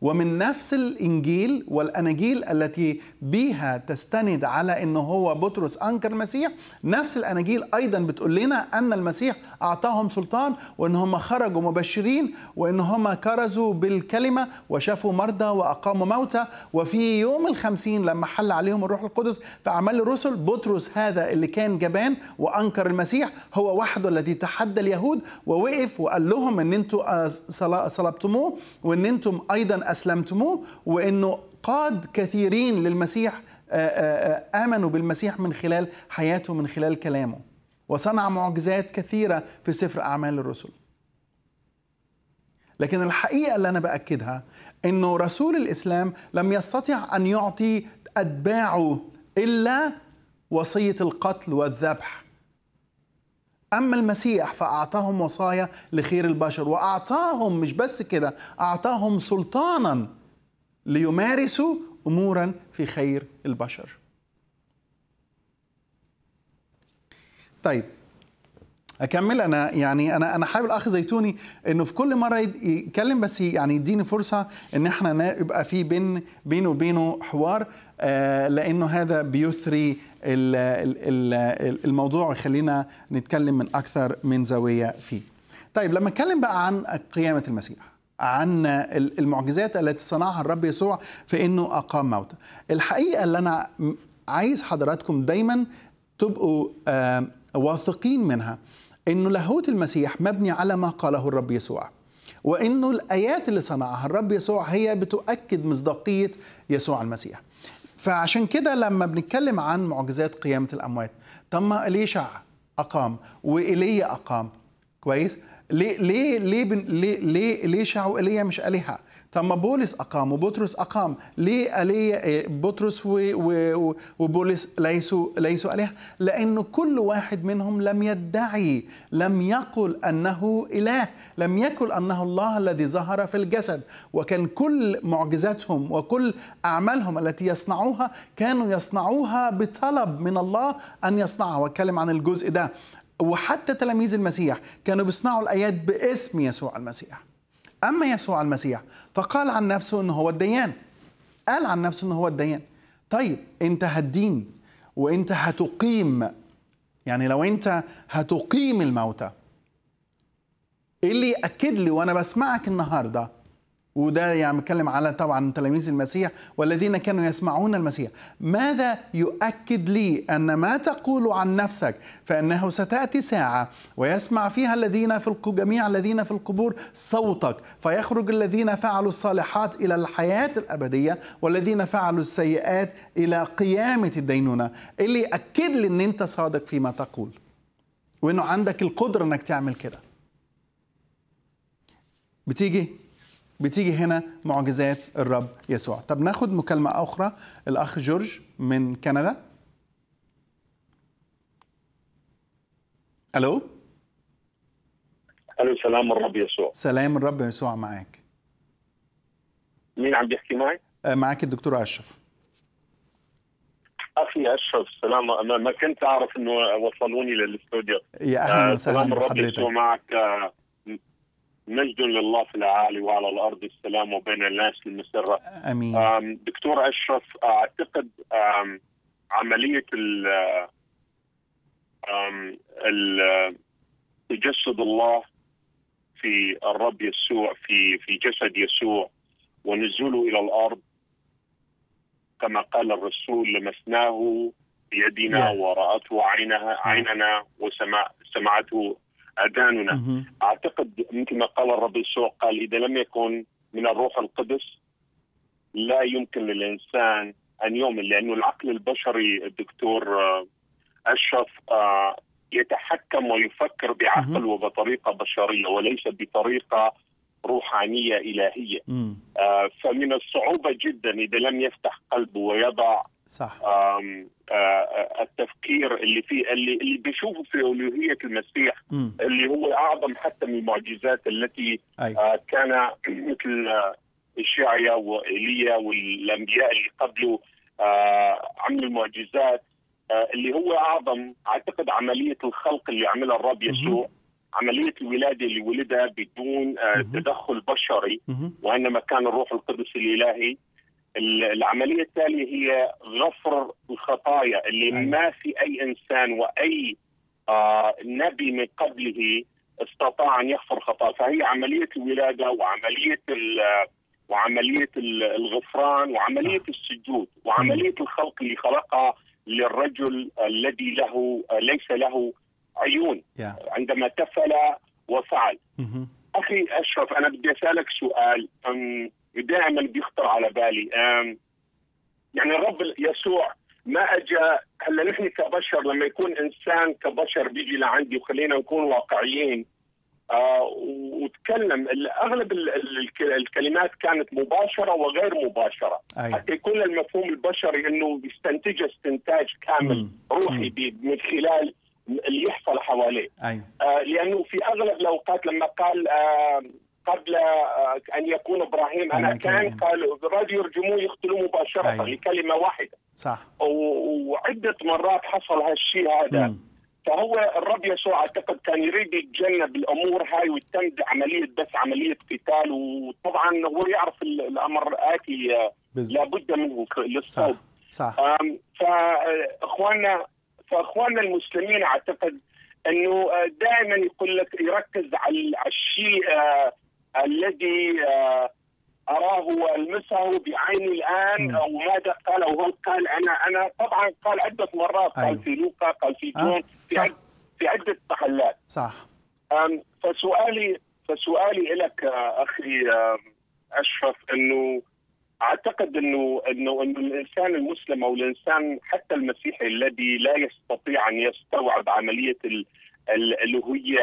ومن نفس الإنجيل والأناجيل التي بها تستند على أنه هو بطرس أنكر المسيح نفس الأناجيل أيضا بتقول لنا أن المسيح أعطاهم سلطان وأن هم خرجوا مبشرين وأن هم كرزوا بالكلمة وشافوا مرضى وأقاموا موتى وفي يوم الخمسين لما حل عليهم الروح القدس في أعمال الرسل بطرس هذا اللي كان جبان وأنكر المسيح هو وحده الذي تحدى اليهود ووقف وقال لهم أن انتم صلبتموه وأن أنتم أيضا أسلمتموه وأنه قاد كثيرين للمسيح آه، آه، آه، آمنوا بالمسيح من خلال حياته من خلال كلامه وصنع معجزات كثيرة في سفر أعمال الرسل لكن الحقيقة اللي أنا بأكدها أنه رسول الإسلام لم يستطع أن يعطي أتباعه إلا وصية القتل والذبح أما المسيح فأعطاهم وصايا لخير البشر وأعطاهم مش بس كده أعطاهم سلطانا ليمارسوا أمورا في خير البشر طيب اكمل انا يعني انا انا حابب الاخ زيتوني انه في كل مره يتكلم بس يعني يديني فرصه ان احنا يبقى في بين بينه وبينه حوار آه، لانه هذا بيثري الموضوع ويخلينا نتكلم من اكثر من زاويه فيه. طيب لما اتكلم بقى عن قيامه المسيح عن المعجزات التي صنعها الرب يسوع في انه اقام موتى. الحقيقه اللي انا عايز حضراتكم دايما تبقوا آه، واثقين منها انه لاهوت المسيح مبني على ما قاله الرب يسوع وانه الايات اللي صنعها الرب يسوع هي بتؤكد مصداقيه يسوع المسيح فعشان كده لما بنتكلم عن معجزات قيامه الاموات طب ما اليشع اقام وايليا اقام كويس ليه ليه ليه ليه ليه, ليه شعو إليا مش الهه؟ طب ما بولس اقام وبطرس اقام، ليه اليا إيه، بطرس وبولس ليسوا ليسوا الهه؟ لانه كل واحد منهم لم يدعي، لم يقل انه اله، لم يقل انه الله الذي ظهر في الجسد، وكان كل معجزاتهم وكل اعمالهم التي يصنعوها كانوا يصنعوها بطلب من الله ان يصنعها، واتكلم عن الجزء ده، وحتى تلاميذ المسيح كانوا بيصنعوا الآيات باسم يسوع المسيح أما يسوع المسيح فقال عن نفسه أنه هو الديان قال عن نفسه أنه هو الديان طيب أنت هتدين وأنت هتقيم يعني لو أنت هتقيم الموتى إيه اللي يأكد لي وأنا بسمعك النهاردة وده يعني بتكلم على طبعا تلاميذ المسيح والذين كانوا يسمعون المسيح ماذا يؤكد لي ان ما تقول عن نفسك فانه ستاتي ساعه ويسمع فيها الذين في جميع الذين في القبور صوتك فيخرج الذين فعلوا الصالحات الى الحياه الابديه والذين فعلوا السيئات الى قيامه الدينونه اللي ياكد لي ان انت صادق فيما تقول وانه عندك القدره انك تعمل كده بتيجي بتيجي هنا معجزات الرب يسوع طب ناخد مكالمة أخرى الأخ جورج من كندا ألو ألو سلام الرب يسوع سلام الرب يسوع معاك مين عم بيحكي معي؟ آه، معاك الدكتور أشرف اخي اشرف سلام ما كنت اعرف انه وصلوني للاستوديو يا اهلا آه، وسهلا بحضرتك معك آه، مجد لله في العالي وعلى الارض السلام وبين الناس المسره امين آم دكتور اشرف اعتقد آم عمليه ال آم ال تجسد الله في الرب يسوع في في جسد يسوع ونزوله الى الارض كما قال الرسول لمسناه بيدنا yes. ورأته عينها عيننا وسمعته اذاننا اعتقد مثل ما قال الرب يسوع قال اذا لم يكن من الروح القدس لا يمكن للانسان ان يؤمن لانه العقل البشري الدكتور آه، اشرف آه، يتحكم ويفكر بعقل وبطريقه بشريه وليس بطريقه روحانيه الهيه آه فمن الصعوبه جدا اذا لم يفتح قلبه ويضع صح آم آه, آه، التفكير اللي في اللي, اللي بيشوفه في الوهيه المسيح م. اللي هو اعظم حتى من المعجزات التي أيوة. آه كان مثل آه، اشعيا وايليا والانبياء اللي قبله آه عملوا المعجزات آه اللي هو اعظم اعتقد عمليه الخلق اللي عملها الرب يسوع م. عملية الولادة اللي ولدها بدون آه، تدخل بشري وإنما كان الروح القدس الإلهي العملية التالية هي غفر الخطايا اللي أيوة. ما في أي إنسان وأي آه، نبي من قبله استطاع أن يغفر خطايا فهي عملية الولادة وعملية وعملية الغفران وعملية صح. السجود وعملية الخلق اللي خلقها للرجل الذي له ليس له عيون yeah. عندما تفل وفعل mm -hmm. اخي اشرف انا بدي اسالك سؤال دائما بيخطر على بالي يعني الرب يسوع ما اجى هلا نحن كبشر لما يكون انسان كبشر بيجي لعندي وخلينا نكون واقعيين آه وتكلم اغلب الكلمات كانت مباشره وغير مباشره أي. أيوة. حتى يكون المفهوم البشري انه بيستنتج استنتاج كامل مم. روحي مم. من خلال اللي يحصل حواليه أيوة. آه لانه في اغلب الاوقات لما قال آه قبل آه ان يكون ابراهيم انا, كان قالوا راد يرجموه يقتلوه مباشره أيوة. لكلمه واحده صح وعده مرات حصل هالشيء هذا مم. فهو الرب يسوع اعتقد كان يريد يتجنب الامور هاي ويتمد عمليه بس عمليه قتال وطبعا هو يعرف الامر اتي آه، لابد منه للصوب صح, صح. فاخواننا آه، فاخواننا المسلمين اعتقد انه آه، دائما يقول لك يركز على الشيء آه، الذي آه، اراه والمسه بعيني الان او ماذا قال او هل قال انا انا طبعا قال عده مرات قال أيوه. في لوقا قال في جون أه؟ في عده محلات صح فسؤالي فسؤالي لك اخي اشرف انه اعتقد انه انه انه الانسان المسلم او الانسان حتى المسيحي الذي لا يستطيع ان يستوعب عمليه الالوهيه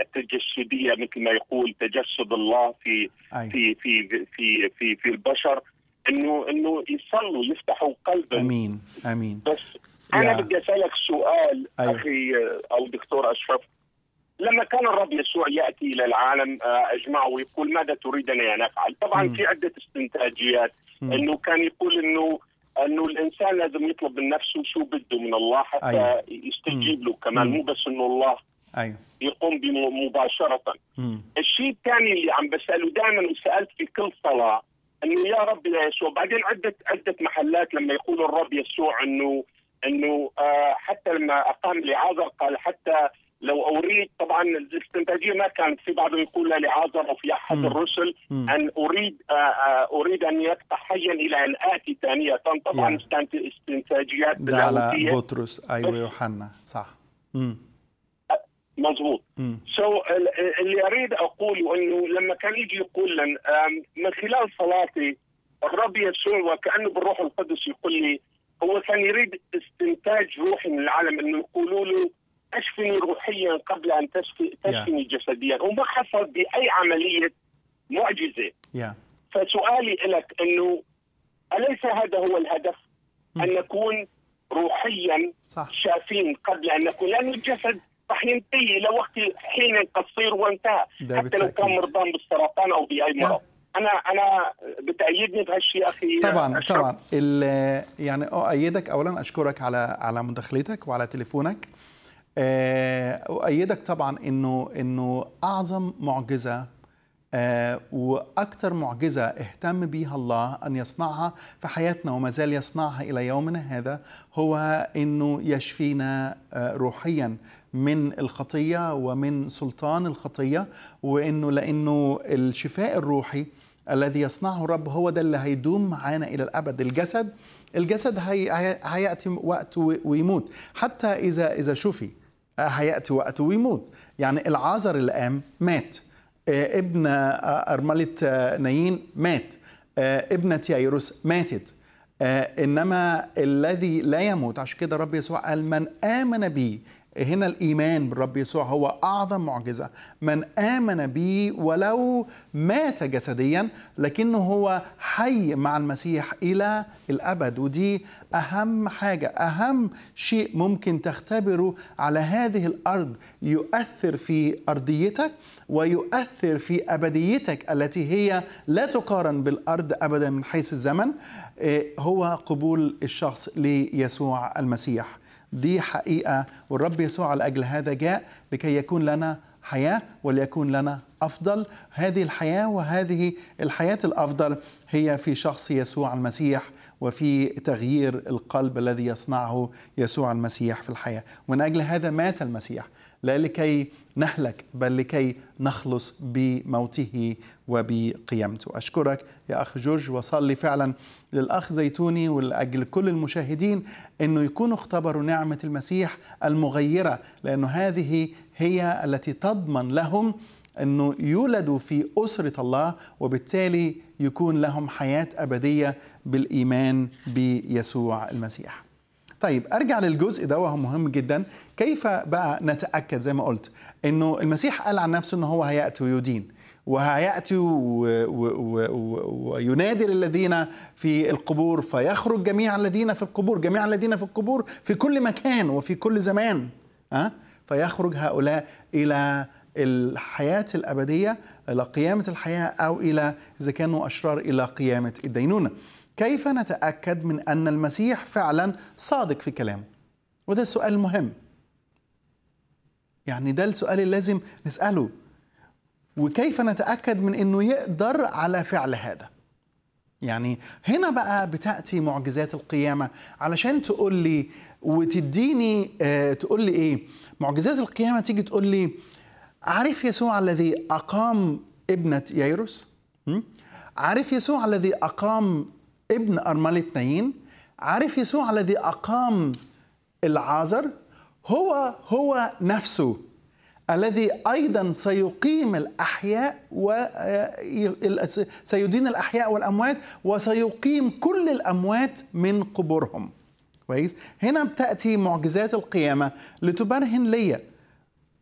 التجسديه مثل ما يقول تجسد الله في في في في في, في البشر انه انه يصلوا يفتحوا قلبه امين امين بس انا بدي اسالك سؤال أيوه. اخي او دكتور اشرف لما كان الرب يسوع ياتي الى العالم آه، اجمعه ويقول ماذا تريدنا ان نفعل؟ طبعا م. في عده استنتاجيات م. انه كان يقول انه انه الانسان لازم يطلب من نفسه شو بده من الله حتى أيوه. يستجيب له كمان مم. مو بس انه الله أيوه. يقوم مباشره الشيء الثاني اللي عم بساله دائما وسالت في كل صلاه انه يا رب يا يسوع بعدين عده عده محلات لما يقول الرب يسوع انه انه آه حتى لما اقام لعازر قال حتى لو اريد طبعا الاستنتاجيه ما كانت في بعضهم يقول لعازر او في احد الرسل ان اريد آه، آه، اريد ان يفتح حيا الى ان اتي ثانيه طبعا استنتاجيات ده على بطرس ايوه يوحنا صح مم. سو so, اللي اريد اقوله انه لما كان يجي يقول لنا من خلال صلاتي الرب يسوع وكانه بالروح القدس يقول لي هو كان يريد استنتاج روحي من العالم انه يقولوا له اشفني روحيا قبل ان تشفي تشفني yeah. جسديا وما حصل باي عمليه معجزه yeah. فسؤالي لك انه اليس هذا هو الهدف mm. ان نكون روحيا صح. شافين قبل ان نكون لان الجسد راح ينتهي لوقت حين قصير وانتهى حتى لو كان مرضان بالسرطان او باي مرض انا انا بتايدني بهالشيء اخي طبعا أشرب. طبعا يعني اؤيدك اولا اشكرك على على مداخلتك وعلى تليفونك آه، أؤيدك طبعا إنه إنه أعظم معجزة آه، وأكثر معجزة اهتم بها الله أن يصنعها في حياتنا وما زال يصنعها إلى يومنا هذا هو أنه يشفينا آه، روحيا من الخطية ومن سلطان الخطية وأنه لأنه الشفاء الروحي الذي يصنعه الرب هو ده اللي هيدوم معانا الى الابد الجسد الجسد هي هياتي وقت ويموت حتى اذا اذا شفي آه، هيأتي وقته ويموت يعني العازر الآن مات آه، ابن آه، أرملة نايين مات ابنة ييروس ماتت إنما الذي لا يموت عشان كده رب يسوع قال من آمن بي هنا الايمان بالرب يسوع هو اعظم معجزه من امن به ولو مات جسديا لكنه هو حي مع المسيح الى الابد ودي اهم حاجه اهم شيء ممكن تختبره على هذه الارض يؤثر في ارضيتك ويؤثر في ابديتك التي هي لا تقارن بالارض ابدا من حيث الزمن إيه، هو قبول الشخص ليسوع المسيح دي حقيقة والرب يسوع على أجل هذا جاء لكي يكون لنا حياة وليكون لنا أفضل هذه الحياة وهذه الحياة الأفضل هي في شخص يسوع المسيح وفي تغيير القلب الذي يصنعه يسوع المسيح في الحياة ومن أجل هذا مات المسيح لا لكي نهلك بل لكي نخلص بموته وبقيامته أشكرك يا أخ جورج وصلي فعلا للأخ زيتوني ولأجل كل المشاهدين أنه يكونوا اختبروا نعمة المسيح المغيرة لأنه هذه هي التي تضمن لهم أنه يولدوا في أسرة الله وبالتالي يكون لهم حياة أبدية بالإيمان بيسوع المسيح طيب ارجع للجزء ده وهو مهم جدا كيف بقى نتاكد زي ما قلت انه المسيح قال عن نفسه ان هو هياتي ويدين وهياتي وينادي الذين في القبور فيخرج جميع الذين في القبور جميع الذين في القبور في كل مكان وفي كل زمان أه؟ فيخرج هؤلاء الى الحياة الأبدية إلى قيامة الحياة أو إلى إذا كانوا أشرار إلى قيامة الدينونة كيف نتاكد من ان المسيح فعلا صادق في كلامه وده السؤال المهم يعني ده السؤال اللي لازم نساله وكيف نتاكد من انه يقدر على فعل هذا يعني هنا بقى بتاتي معجزات القيامه علشان تقول لي وتديني آه تقول لي ايه معجزات القيامه تيجي تقول لي عارف يسوع الذي اقام ابنه ييروس عارف يسوع الذي اقام ابن أرملة نايين عرف يسوع الذي أقام العازر هو هو نفسه الذي أيضا سيقيم الأحياء و آه، سيدين الأحياء والأموات وسيقيم كل الأموات من قبورهم كويس هنا بتأتي معجزات القيامة لتبرهن لي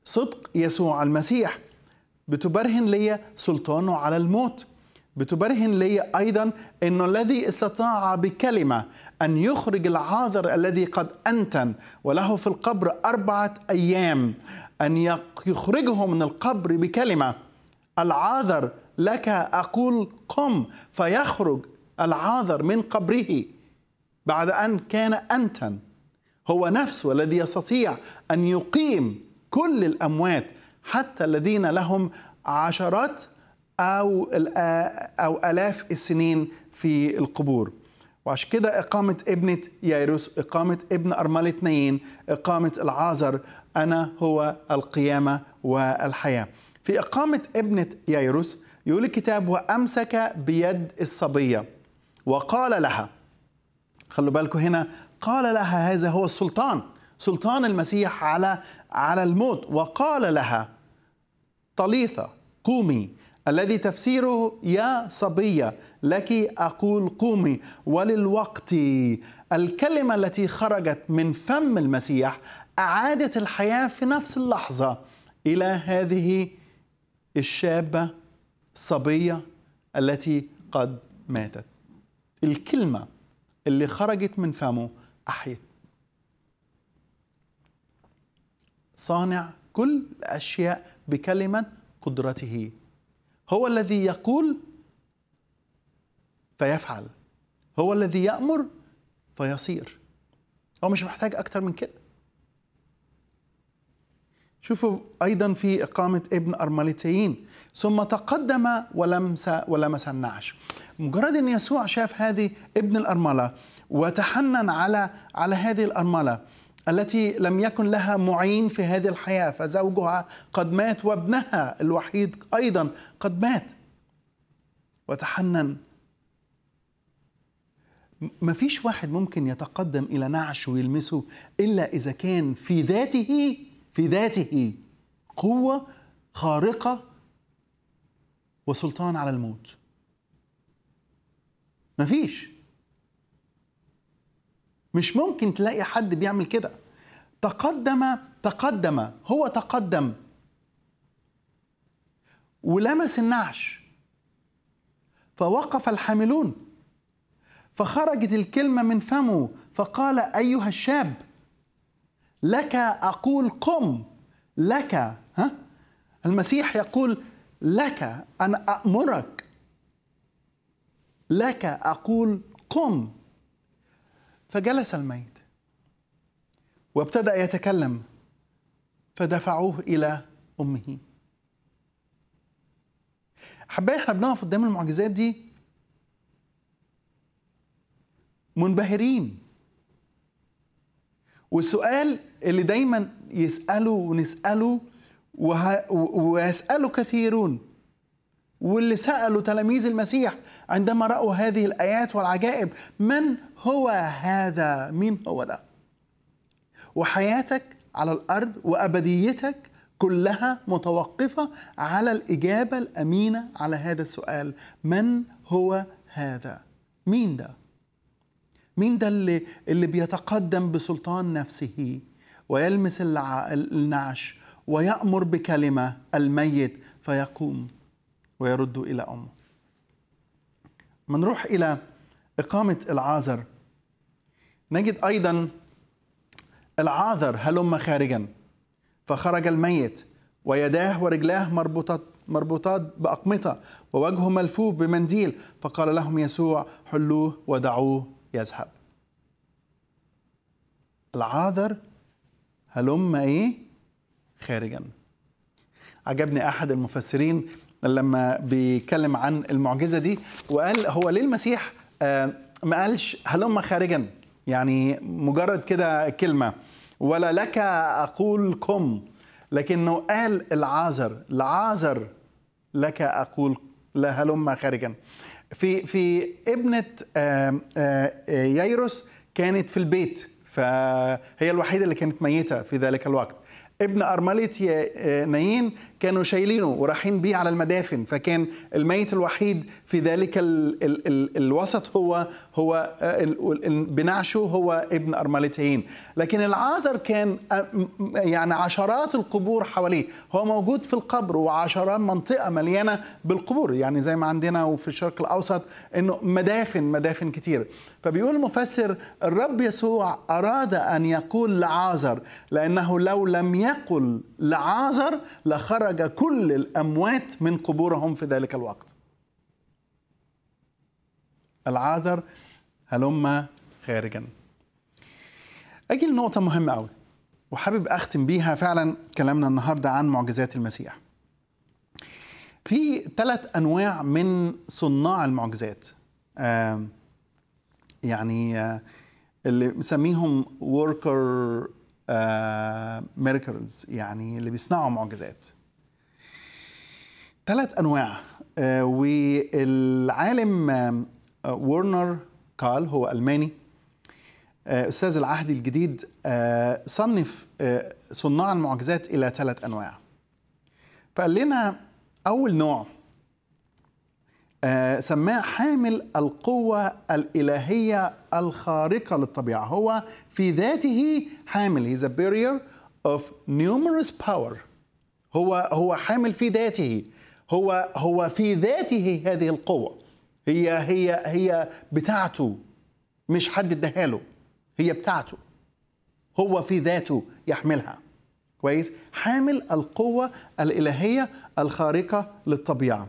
صدق يسوع المسيح بتبرهن لي سلطانه على الموت بتبرهن لي ايضا انه الذي استطاع بكلمه ان يخرج العاذر الذي قد انتن وله في القبر اربعه ايام ان يخرجه من القبر بكلمه العاذر لك اقول قم فيخرج العاذر من قبره بعد ان كان انتن هو نفسه الذي يستطيع ان يقيم كل الاموات حتى الذين لهم عشرات أو أو آلاف السنين في القبور وعشان كده إقامة ابنة ييروس إقامة ابن أرملة اثنين إقامة العازر أنا هو القيامة والحياة في إقامة ابنة ييروس يقول الكتاب وأمسك بيد الصبية وقال لها خلوا بالكم هنا قال لها هذا هو السلطان سلطان المسيح على على الموت وقال لها طليثة قومي الذي تفسيره يا صبية لك أقول قومي وللوقت الكلمة التي خرجت من فم المسيح أعادت الحياة في نفس اللحظة إلى هذه الشابة الصبية التي قد ماتت الكلمة اللي خرجت من فمه أحيت صانع كل الأشياء بكلمة قدرته هو الذي يقول فيفعل هو الذي يأمر فيصير هو مش محتاج اكثر من كده شوفوا أيضا في إقامة ابن أرملتيين ثم تقدم ولمس ولمس النعش مجرد أن يسوع شاف هذه ابن الأرملة وتحنن على على هذه الأرملة التي لم يكن لها معين في هذه الحياة فزوجها قد مات وابنها الوحيد أيضا قد مات وتحنن ما فيش واحد ممكن يتقدم إلى نعش ويلمسه إلا إذا كان في ذاته في ذاته قوة خارقة وسلطان على الموت مفيش مش ممكن تلاقي حد بيعمل كده تقدم تقدم هو تقدم ولمس النعش فوقف الحاملون فخرجت الكلمة من فمه فقال أيها الشاب لك أقول قم لك ها المسيح يقول لك أنا أأمرك لك أقول قم فجلس الميت وابتدأ يتكلم فدفعوه إلى أمه حبايا احنا بنقف قدام المعجزات دي منبهرين والسؤال اللي دايما يسأله ونسأله وه... ويسأله كثيرون واللي سألوا تلاميذ المسيح عندما رأوا هذه الآيات والعجائب من هو هذا؟ مين هو ده؟ وحياتك على الارض وابديتك كلها متوقفه على الاجابه الامينه على هذا السؤال من هو هذا مين ده مين ده اللي اللي بيتقدم بسلطان نفسه ويلمس النعش ويأمر بكلمة الميت فيقوم ويرد إلى أمه منروح إلى إقامة العازر نجد أيضا العاذر هلم خارجا فخرج الميت ويداه ورجلاه مربوطات مربوطات بأقمطة ووجهه ملفوف بمنديل فقال لهم يسوع حلوه ودعوه يذهب العاذر هلم ايه خارجا عجبني احد المفسرين لما بيتكلم عن المعجزه دي وقال هو ليه المسيح آه، ما قالش هلم خارجا يعني مجرد كده كلمه ولا لك اقولكم لكنه قال العازر العازر لك اقول لهلم خارجا في في ابنه آه، آه، ييروس كانت في البيت فهي الوحيده اللي كانت ميته في ذلك الوقت ابن ارمله آه، نايين كانوا شايلينه ورايحين بيه على المدافن فكان الميت الوحيد في ذلك ال ال الـ الوسط هو هو آه، بنعشه هو ابن أرملتين لكن العازر كان آه، يعني عشرات القبور حواليه هو موجود في القبر وعشرات منطقة مليانة بالقبور يعني زي ما عندنا وفي الشرق الأوسط أنه مدافن مدافن كتير فبيقول المفسر الرب يسوع أراد أن يقول لعازر لأنه لو لم يقل لعازر لخرج كل الأموات من قبورهم في ذلك الوقت العازر هلم خارجا أجي لنقطة مهمة أوي وحابب أختم بيها فعلا كلامنا النهاردة عن معجزات المسيح في ثلاث أنواع من صناع المعجزات آه يعني آه اللي مسميهم worker ميركلز آه، يعني اللي بيصنعوا معجزات ثلاث انواع آه، والعالم ورنر آه، كال هو الماني استاذ العهد الجديد صنف صناع المعجزات الى ثلاث انواع فقال لنا اول نوع آه، سماه حامل القوة الإلهية الخارقة للطبيعة هو في ذاته حامل he's a barrier of numerous power هو هو حامل في ذاته هو هو في ذاته هذه القوة هي هي هي بتاعته مش حد اداها له هي بتاعته هو في ذاته يحملها كويس حامل القوة الإلهية الخارقة للطبيعة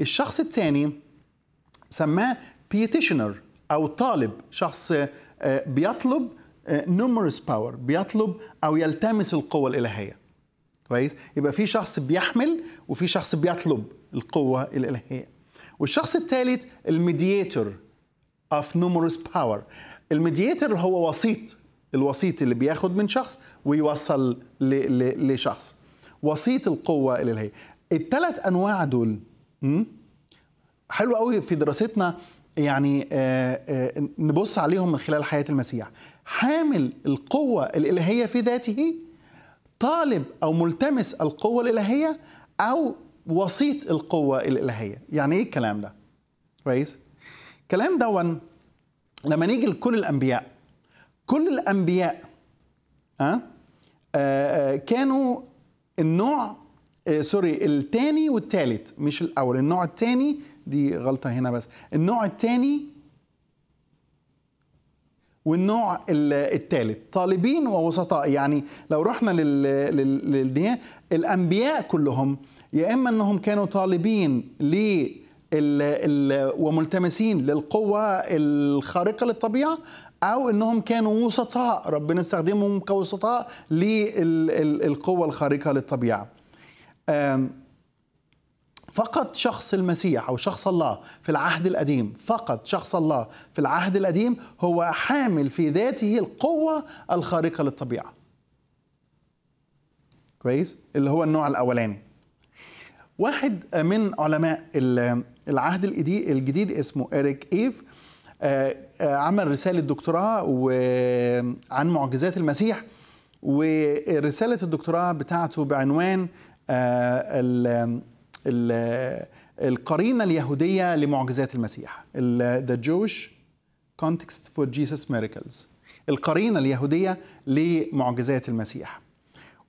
الشخص الثاني سماه بيتيشنر او طالب شخص آه، بيطلب نومرس آه، باور بيطلب او يلتمس القوه الالهيه كويس يبقى في شخص بيحمل وفي شخص بيطلب القوه الالهيه والشخص الثالث الميدياتور اوف نومرس باور الميدياتور هو وسيط الوسيط اللي بياخد من شخص ويوصل لشخص وسيط القوه الالهيه الثلاث انواع دول حلو قوي في دراستنا يعني آه، آه، نبص عليهم من خلال حياة المسيح حامل القوة الإلهية في ذاته طالب أو ملتمس القوة الإلهية أو وسيط القوة الإلهية يعني إيه الكلام ده؟ كويس؟ الكلام دون لما نيجي لكل الأنبياء كل الأنبياء ها آه، كانوا النوع آه، سوري الثاني والثالث مش الاول النوع الثاني دي غلطه هنا بس النوع الثاني والنوع الثالث طالبين ووسطاء يعني لو رحنا للدنيا الانبياء كلهم يا اما انهم كانوا طالبين ل وملتمسين للقوة الخارقة للطبيعة أو أنهم كانوا وسطاء ربنا استخدمهم كوسطاء للقوة الخارقة للطبيعة فقط شخص المسيح او شخص الله في العهد القديم فقط شخص الله في العهد القديم هو حامل في ذاته القوه الخارقه للطبيعه كويس اللي هو النوع الاولاني واحد من علماء العهد الجديد اسمه إريك إيف آه، آه، عمل رسالة دكتوراه عن معجزات المسيح ورسالة الدكتوراه بتاعته بعنوان آه، ال ال القرينه اليهوديه لمعجزات المسيح ذا جويش كونتكست فور جيسس ميركلز القرينه اليهوديه لمعجزات المسيح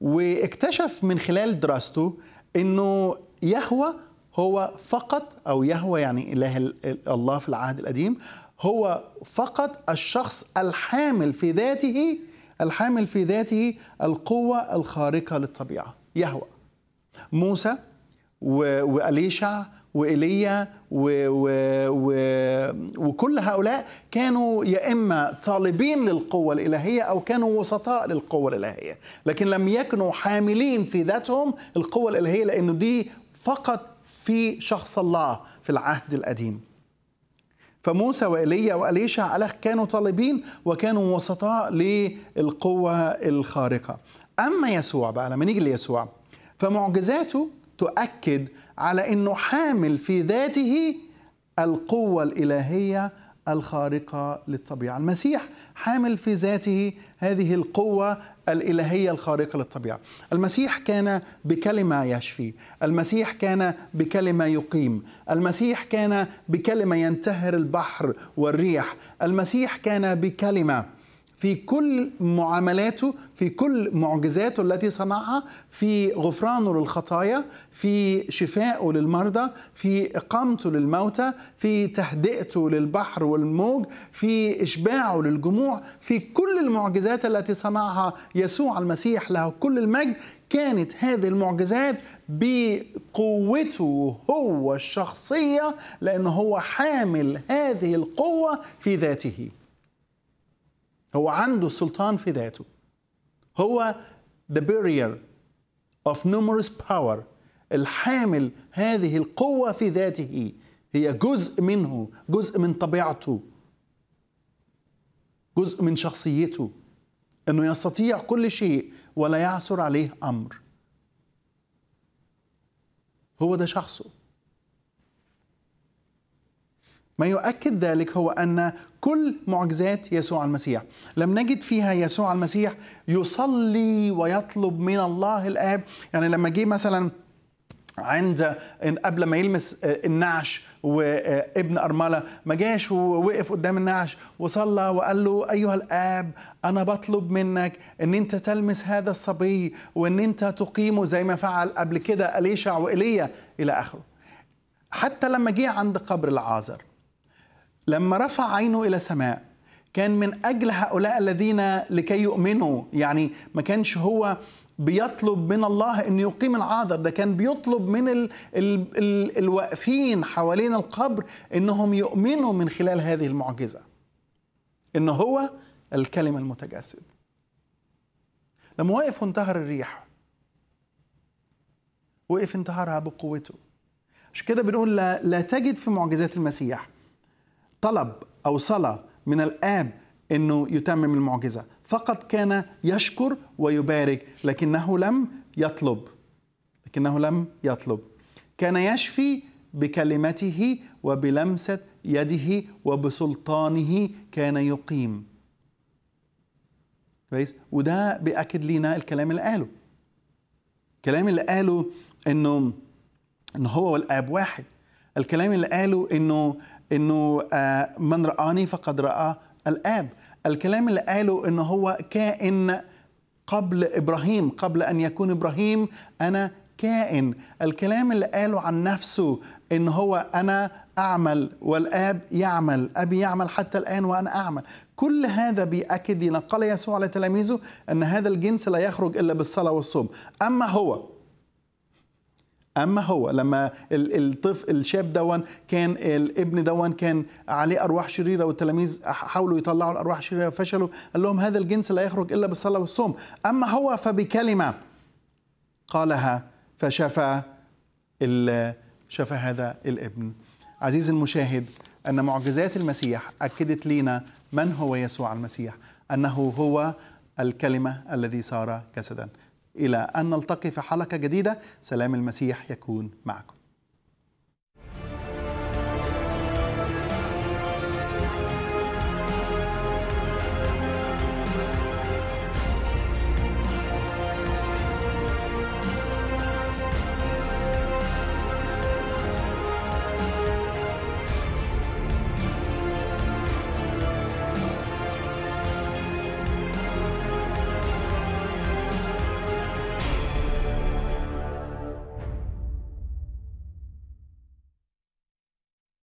واكتشف من خلال دراسته انه يهوى هو فقط او يهوى يعني اله الله في العهد القديم هو فقط الشخص الحامل في ذاته الحامل في ذاته القوه الخارقه للطبيعه يهوى موسى وأليشع وإيليا و... و... و... وكل هؤلاء كانوا يا إما طالبين للقوة الإلهية أو كانوا وسطاء للقوة الإلهية لكن لم يكنوا حاملين في ذاتهم القوة الإلهية لأنه دي فقط في شخص الله في العهد القديم فموسى وإيليا وأليشع ألخ كانوا طالبين وكانوا وسطاء للقوة الخارقة أما يسوع بقى لما نيجي ليسوع فمعجزاته تؤكد على انه حامل في ذاته القوه الالهيه الخارقه للطبيعه، المسيح حامل في ذاته هذه القوه الالهيه الخارقه للطبيعه. المسيح كان بكلمه يشفي، المسيح كان بكلمه يقيم، المسيح كان بكلمه ينتهر البحر والريح، المسيح كان بكلمه في كل معاملاته في كل معجزاته التي صنعها في غفرانه للخطايا في شفائه للمرضى في إقامته للموتى في تهدئته للبحر والموج في إشباعه للجموع في كل المعجزات التي صنعها يسوع المسيح له كل المجد كانت هذه المعجزات بقوته هو الشخصية لأنه هو حامل هذه القوة في ذاته هو عنده سلطان في ذاته هو the barrier of numerous power الحامل هذه القوة في ذاته هي جزء منه جزء من طبيعته جزء من شخصيته انه يستطيع كل شيء ولا يعثر عليه امر هو ده شخصه ما يؤكد ذلك هو ان كل معجزات يسوع المسيح لم نجد فيها يسوع المسيح يصلي ويطلب من الله الاب يعني لما جه مثلا عند قبل ما يلمس آه، النعش وابن أرملة ما جاش ووقف قدام النعش وصلى وقال له أيها الآب أنا بطلب منك أن أنت تلمس هذا الصبي وأن أنت تقيمه زي ما فعل قبل كده أليشع وإيليا إلى آخره حتى لما جه عند قبر العازر لما رفع عينه إلى السماء كان من أجل هؤلاء الذين لكي يؤمنوا يعني ما كانش هو بيطلب من الله أن يقيم العذر ده كان بيطلب من الـ الـ الـ الواقفين حوالين القبر أنهم يؤمنوا من خلال هذه المعجزة أنه هو الكلمة المتجسد لما وقف وانتهر الريح وقف انتهارها بقوته عشان كده بنقول لا, لا تجد في معجزات المسيح طلب أو صلى من الآب أنه يتمم المعجزة فقط كان يشكر ويبارك لكنه لم يطلب لكنه لم يطلب كان يشفي بكلمته وبلمسة يده وبسلطانه كان يقيم كويس وده بيأكد لينا الكلام اللي قاله الكلام اللي قاله انه ان هو والاب واحد الكلام اللي قاله انه انه آه، من رآني فقد رأى الآب الكلام اللي قاله انه هو كائن قبل ابراهيم قبل ان يكون ابراهيم انا كائن الكلام اللي قاله عن نفسه ان هو انا اعمل والاب يعمل ابي يعمل حتى الان وانا اعمل كل هذا بيأكد ينقل يسوع لتلاميذه ان هذا الجنس لا يخرج الا بالصلاه والصوم اما هو اما هو لما الطفل الشاب دون كان الابن دون كان عليه ارواح شريره والتلاميذ حاولوا يطلعوا الارواح الشريره فشلوا قال لهم هذا الجنس لا يخرج الا بالصلاه والصوم اما هو فبكلمه قالها فشفى شفى هذا الابن عزيزي المشاهد ان معجزات المسيح اكدت لنا من هو يسوع المسيح انه هو الكلمه الذي صار جسدا إلى أن نلتقي في حلقة جديدة سلام المسيح يكون معكم